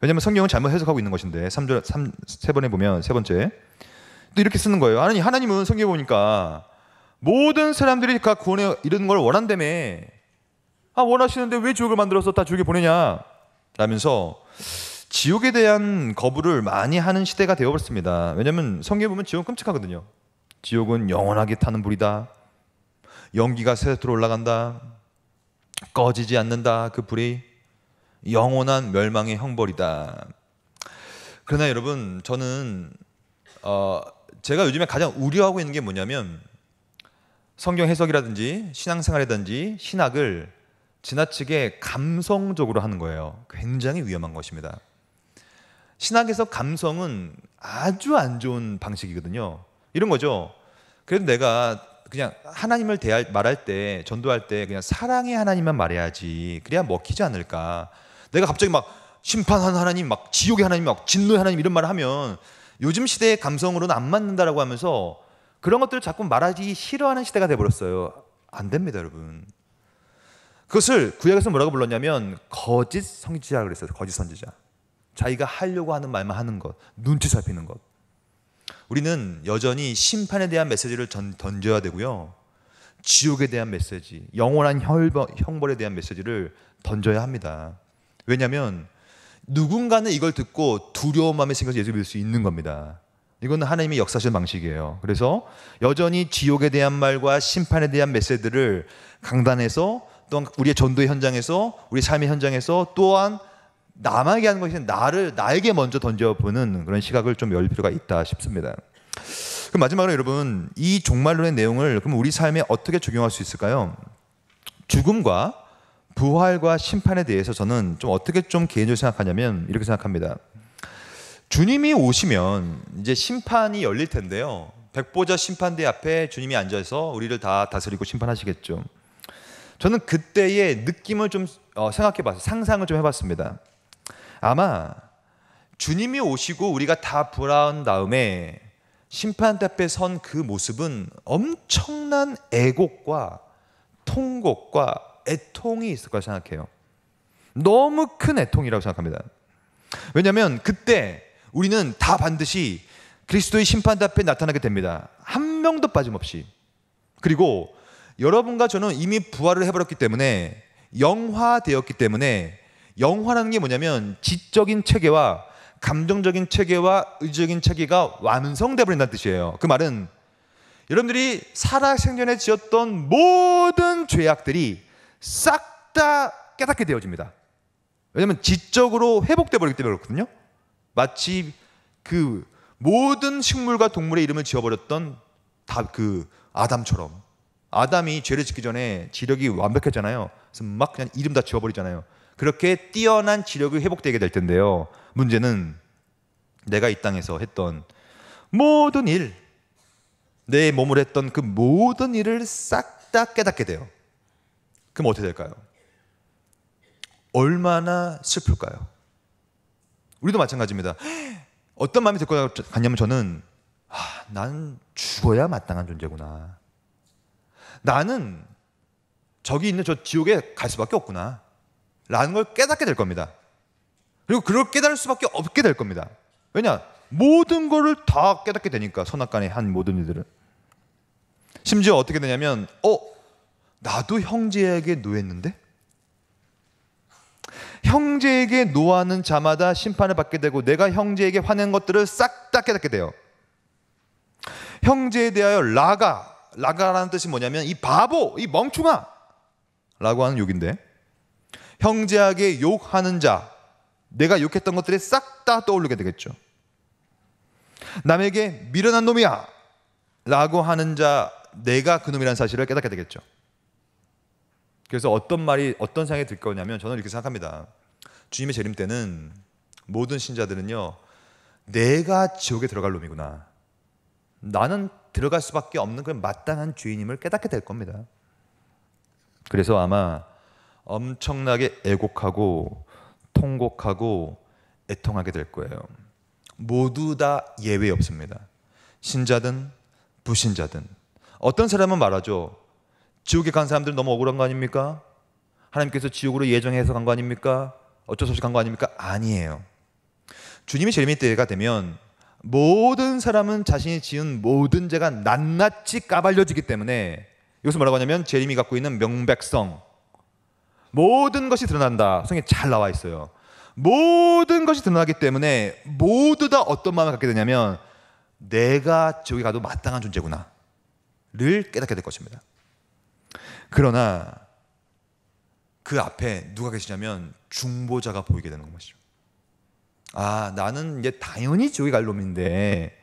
왜냐하면 성경을 잘못 해석하고 있는 것인데 3절 3, 세 번에 보면 세 번째 또 이렇게 쓰는 거예요. 하나님, 하나님은 성경에 보니까 모든 사람들이 다 구원에 이르는 걸 원한다며. 아, 원하시는데 왜 지옥을 만들어서 다 지옥에 보내냐? 라면서 지옥에 대한 거부를 많이 하는 시대가 되어버렸습니다. 왜냐면 성경에 보면 지옥 끔찍하거든요. 지옥은 영원하게 타는 불이다. 연기가 새도록 올라간다. 꺼지지 않는다. 그 불이 영원한 멸망의 형벌이다. 그러나 여러분, 저는 어, 제가 요즘에 가장 우려하고 있는 게 뭐냐면 성경 해석이라든지 신앙생활이라든지 신학을 지나치게 감성적으로 하는 거예요. 굉장히 위험한 것입니다. 신학에서 감성은 아주 안 좋은 방식이거든요. 이런 거죠. 그래도 내가 그냥 하나님을 대할 말할 때 전도할 때 그냥 사랑의 하나님만 말해야지. 그래야 먹히지 않을까. 내가 갑자기 막 심판하는 하나님, 막 지옥의 하나님, 막 진노의 하나님 이런 말을 하면 요즘 시대의 감성으로는 안 맞는다라고 하면서 그런 것들을 자꾸 말하기 싫어하는 시대가 돼버렸어요. 안 됩니다, 여러분. 그것을 구약에서 뭐라고 불렀냐면 거짓 성지자라고 그랬어요. 거짓 선지자. 자기가 하려고 하는 말만 하는 것, 눈치 살피는 것. 우리는 여전히 심판에 대한 메시지를 전, 던져야 되고요. 지옥에 대한 메시지, 영원한 혈벌, 형벌에 대한 메시지를 던져야 합니다. 왜냐하면 누군가는 이걸 듣고 두려운 마음이 생겨서 예수 믿을 수 있는 겁니다. 이건 하나님의 역사적 방식이에요. 그래서 여전히 지옥에 대한 말과 심판에 대한 메시지를 강단에서 또한 우리의 전도의 현장에서 우리 삶의 현장에서 또한 남에게 하는 것이 나를 나에게 먼저 던져보는 그런 시각을 좀 열 필요가 있다 싶습니다. 그럼 마지막으로 여러분 이 종말론의 내용을 그럼 우리 삶에 어떻게 적용할 수 있을까요? 죽음과 부활과 심판에 대해서 저는 좀 어떻게 좀 개인적으로 생각하냐면 이렇게 생각합니다. 주님이 오시면 이제 심판이 열릴 텐데요. 백보자 심판대 앞에 주님이 앉아서 우리를 다 다스리고 심판하시겠죠. 저는 그때의 느낌을 좀 어, 생각해 봤어요. 상상을 좀 해봤습니다. 아마 주님이 오시고 우리가 다돌아 다음에 심판대 앞에 선 그 모습은 엄청난 애곡과 통곡과 애통이 있을 거라 생각해요. 너무 큰 애통이라고 생각합니다. 왜냐하면 그때 우리는 다 반드시 그리스도의 심판 앞에 나타나게 됩니다. 한 명도 빠짐없이. 그리고 여러분과 저는 이미 부활을 해버렸기 때문에 영화되었기 때문에 영화라는 게 뭐냐면 지적인 체계와 감정적인 체계와 의적인 체계가 완성되 버린다는 뜻이에요. 그 말은 여러분들이 살아 생전에 지었던 모든 죄악들이 싹다 깨닫게 되어집니다. 왜냐하면 지적으로 회복돼 버리기 때문에 그렇거든요. 마치 그 모든 식물과 동물의 이름을 지어버렸던 다 그 아담처럼 아담이 죄를 짓기 전에 지력이 완벽했잖아요. 그래서 막 그냥 이름 다 지어버리잖아요. 그렇게 뛰어난 지력이 회복되게 될 텐데요. 문제는 내가 이 땅에서 했던 모든 일, 내 몸을 했던 그 모든 일을 싹 다 깨닫게 돼요. 그럼 어떻게 될까요? 얼마나 슬플까요? 우리도 마찬가지입니다. 어떤 마음이 들고 갔냐면 저는 아, 나는 죽어야 마땅한 존재구나. 나는 저기 있는 저 지옥에 갈 수밖에 없구나. 라는 걸 깨닫게 될 겁니다. 그리고 그걸 깨달을 수밖에 없게 될 겁니다. 왜냐? 모든 거를 다 깨닫게 되니까 선악간에한 모든 일들을. 심지어 어떻게 되냐면 어, 나도 형제에게 노했는데? 형제에게 노하는 자마다 심판을 받게 되고 내가 형제에게 화낸 것들을 싹 다 깨닫게 돼요. 형제에 대하여 라가, 라가라는 뜻이 뭐냐면 이 바보, 이 멍충아 라고 하는 욕인데 형제에게 욕하는 자, 내가 욕했던 것들이 싹 다 떠오르게 되겠죠. 남에게 미련한 놈이야 라고 하는 자, 내가 그놈이라는 사실을 깨닫게 되겠죠. 그래서 어떤 말이 어떤 상에 들 거냐면 저는 이렇게 생각합니다. 주님의 재림 때는 모든 신자들은요. 내가 지옥에 들어갈 놈이구나. 나는 들어갈 수밖에 없는 그 마땅한 죄인임을 깨닫게 될 겁니다. 그래서 아마 엄청나게 애곡하고 통곡하고 애통하게 될 거예요. 모두 다 예외 없습니다. 신자든 부신자든 어떤 사람은 말하죠. 지옥에 간 사람들 너무 억울한 거 아닙니까? 하나님께서 지옥으로 예정해서 간 거 아닙니까? 어쩔 수 없이 간 거 아닙니까? 아니에요. 주님이 재림일 때가 되면 모든 사람은 자신이 지은 모든 죄가 낱낱이 까발려지기 때문에 이것은 뭐라고 하냐면 재림이 갖고 있는 명백성 모든 것이 드러난다. 성에 잘 나와 있어요. 모든 것이 드러나기 때문에 모두 다 어떤 마음을 갖게 되냐면 내가 지옥에 가도 마땅한 존재구나를 깨닫게 될 것입니다. 그러나 그 앞에 누가 계시냐면 중보자가 보이게 되는 것이죠. 아, 나는 이제 당연히 지옥에 갈 놈인데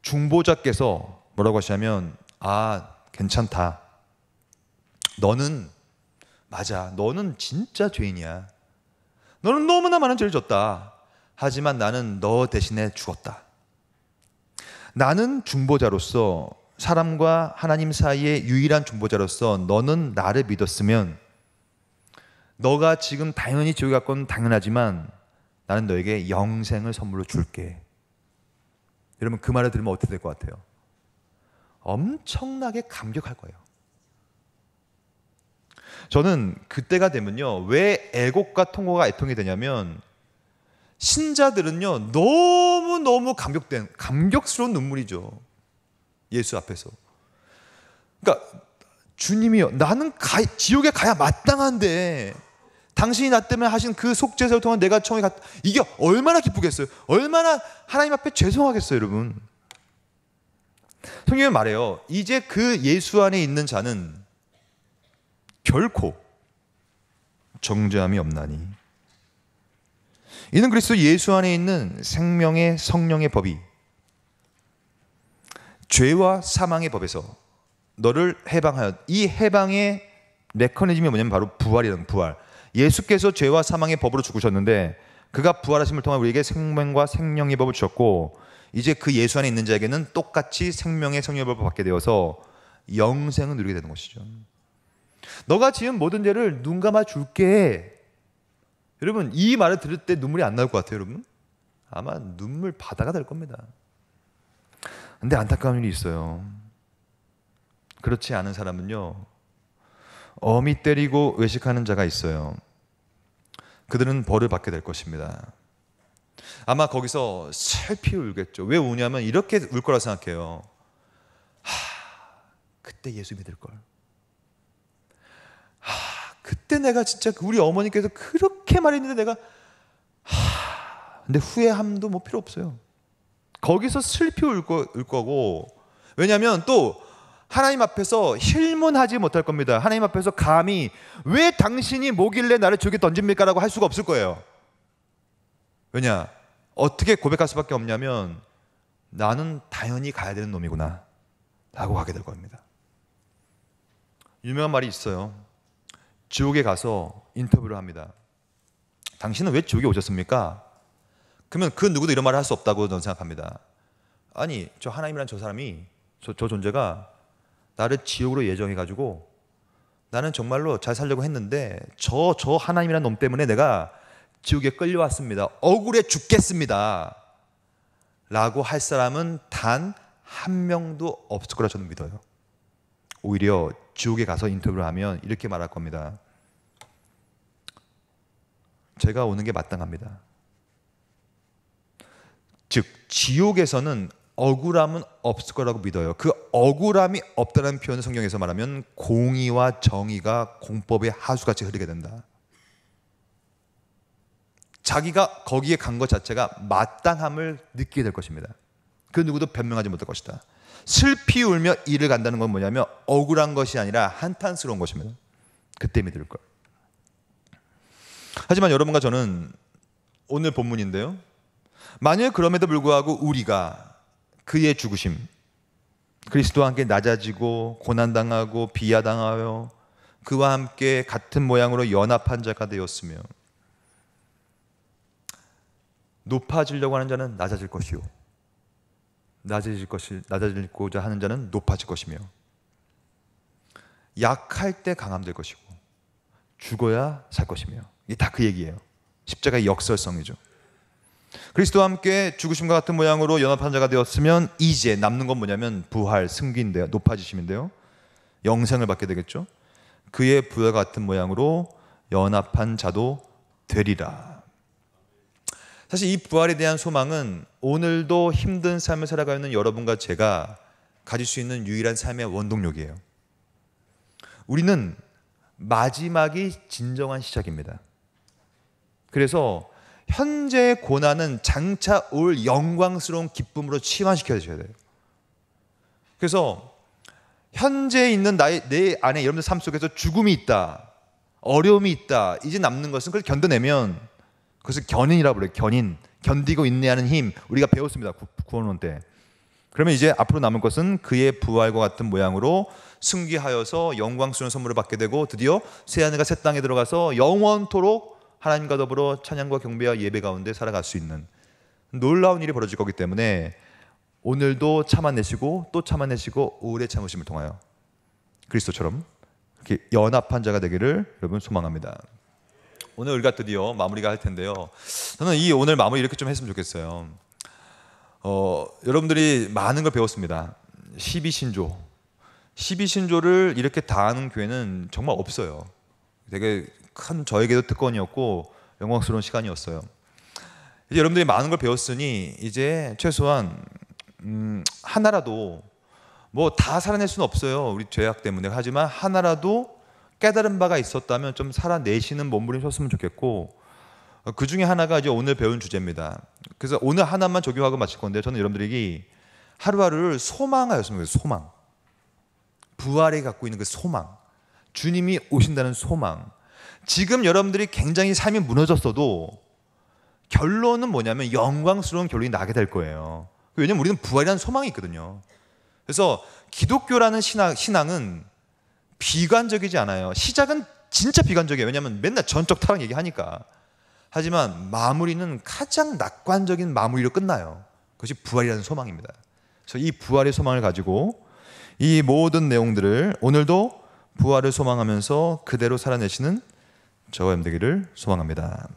중보자께서 뭐라고 하시냐면 아, 괜찮다. 너는 맞아. 너는 진짜 죄인이야. 너는 너무나 많은 죄를 졌다. 하지만 나는 너 대신에 죽었다. 나는 중보자로서 사람과 하나님 사이의 유일한 중보자로서 너는 나를 믿었으면 너가 지금 당연히 지옥에 갈건 당연하지만 나는 너에게 영생을 선물로 줄게. 여러분 그 말을 들으면 어떻게 될 것 같아요? 엄청나게 감격할 거예요. 저는 그때가 되면요. 왜 애곡과 통곡과 애통이 되냐면 신자들은요. 너무너무 감격된 감격스러운 눈물이죠. 예수 앞에서. 그러니까 주님이요. 나는 가, 지옥에 가야 마땅한데 당신이 나 때문에 하신 그 속죄사를 통한 내가 청이 갔 이게 얼마나 기쁘겠어요. 얼마나 하나님 앞에 죄송하겠어요, 여러분. 성경은 말해요. 이제 그 예수 안에 있는 자는 결코 정죄함이 없나니. 이는 그리스도 예수 안에 있는 생명의 성령의 법이 죄와 사망의 법에서 너를 해방하였이 해방의 메커니즘이 뭐냐면 바로 부활이라 부활. 예수께서 죄와 사망의 법으로 죽으셨는데 그가 부활하심을 통해 우리에게 생명과 생명의 법을 주셨고 이제 그 예수 안에 있는 자에게는 똑같이 생명의 성령의 법을 받게 되어서 영생을 누리게 되는 것이죠. 너가 지은 모든 죄를 눈 감아 줄게. 여러분 이 말을 들을 때 눈물이 안 나올 것 같아요, 여러분. 아마 눈물 바다가 될 겁니다. 근데 안타까운 일이 있어요. 그렇지 않은 사람은요, 어미 때리고 외식하는 자가 있어요. 그들은 벌을 받게 될 것입니다. 아마 거기서 슬피 울겠죠. 왜 우냐면 이렇게 울 거라 생각해요. 하, 그때 예수 믿을 걸. 하, 그때 내가 진짜 그 우리 어머니께서 그렇게 말했는데 내가 하, 근데 후회함도 뭐 필요 없어요. 거기서 슬피 울, 거, 울 거고 왜냐하면 또 하나님 앞에서 힐문하지 못할 겁니다. 하나님 앞에서 감히 왜 당신이 뭐길래 나를 죽에 던집니까라고 할 수가 없을 거예요. 왜냐 어떻게 고백할 수밖에 없냐면 나는 당연히 가야 되는 놈이구나 라고 하게 될 겁니다. 유명한 말이 있어요. 지옥에 가서 인터뷰를 합니다. 당신은 왜 지옥에 오셨습니까? 그러면 그 누구도 이런 말을 할 수 없다고 저는 생각합니다. 아니, 저 하나님이란 저 사람이, 저, 저 존재가 나를 지옥으로 예정해가지고 나는 정말로 잘 살려고 했는데 저, 저 하나님이란 놈 때문에 내가 지옥에 끌려왔습니다. 억울해 죽겠습니다. 라고 할 사람은 단 한 명도 없을 거라 저는 믿어요. 오히려 지옥에 가서 인터뷰를 하면 이렇게 말할 겁니다. 제가 오는 게 마땅합니다. 즉 지옥에서는 억울함은 없을 거라고 믿어요. 그 억울함이 없다는 표현을 성경에서 말하면 공의와 정의가 공법의 하수같이 흐르게 된다. 자기가 거기에 간 것 자체가 마땅함을 느끼게 될 것입니다. 그 누구도 변명하지 못할 것이다. 슬피 울며 일을 간다는 건 뭐냐면 억울한 것이 아니라 한탄스러운 것입니다. 그때 믿을 걸. 하지만 여러분과 저는 오늘 본문인데요. 만일 그럼에도 불구하고 우리가 그의 죽으심, 그리스도와 함께 낮아지고 고난당하고 비하당하여 그와 함께 같은 모양으로 연합한 자가 되었으며 높아지려고 하는 자는 낮아질 것이요 낮아질 것이 낮아질고자 하는 자는 높아질 것이며 약할 때 강함될 것이고 죽어야 살 것이며 이게 다 그 얘기예요. 십자가의 역설성이죠. 그리스도와 함께 죽으심과 같은 모양으로 연합한 자가 되었으면 이제 남는 건 뭐냐면 부활, 승기인데요. 높아지심인데요. 영생을 받게 되겠죠. 그의 부활 같은 모양으로 연합한 자도 되리라. 사실 이 부활에 대한 소망은 오늘도 힘든 삶을 살아가는 여러분과 제가 가질 수 있는 유일한 삶의 원동력이에요. 우리는 마지막이 진정한 시작입니다. 그래서 현재의 고난은 장차 올 영광스러운 기쁨으로 치환시켜 주셔야 돼요. 그래서 현재 있는 나의 내 안에 여러분들 삶 속에서 죽음이 있다. 어려움이 있다. 이제 남는 것은 그걸 견뎌내면 그것을 견인이라고 그래요. 견인. 견디고 인내하는 힘. 우리가 배웠습니다. 구원원 때. 그러면 이제 앞으로 남은 것은 그의 부활과 같은 모양으로 승귀하여서 영광스러운 선물을 받게 되고 드디어 새 하늘과 새 땅에 들어가서 영원토록 하나님과 더불어 찬양과 경배와 예배 가운데 살아갈 수 있는 놀라운 일이 벌어질 거기 때문에 오늘도 참아내시고 또 참아내시고 오래 참으심을 통하여 그리스도처럼 이렇게 연합한 자가 되기를 여러분 소망합니다. 오늘 우리가 드디어 마무리가 할 텐데요. 저는 이 오늘 마무리 이렇게 좀 했으면 좋겠어요. 어, 여러분들이 많은 걸 배웠습니다. 12신조. 12신조를 이렇게 다 하는 교회는 정말 없어요. 되게 큰 저에게도 특권이었고 영광스러운 시간이었어요. 이제 여러분들이 많은 걸 배웠으니 이제 최소한 음, 하나라도 뭐 다 살아낼 수는 없어요. 우리 죄악 때문에 하지만 하나라도 깨달은 바가 있었다면 좀 살아내시는 몸부림쳤으면 좋겠고 그 중에 하나가 이제 오늘 배운 주제입니다. 그래서 오늘 하나만 적용하고 마칠 건데 저는 여러분들에게 하루하루를 소망하였으면 좋 그 소망. 부활에 갖고 있는 그 소망. 주님이 오신다는 소망. 지금 여러분들이 굉장히 삶이 무너졌어도 결론은 뭐냐면 영광스러운 결론이 나게 될 거예요. 왜냐면 우리는 부활이라는 소망이 있거든요. 그래서 기독교라는 신앙, 신앙은 비관적이지 않아요. 시작은 진짜 비관적이에요. 왜냐하면 맨날 전적 타락 얘기하니까. 하지만 마무리는 가장 낙관적인 마무리로 끝나요. 그것이 부활이라는 소망입니다. 그래서 이 부활의 소망을 가지고 이 모든 내용들을 오늘도 부활을 소망하면서 그대로 살아내시는 저와 힘되기를 소망합니다.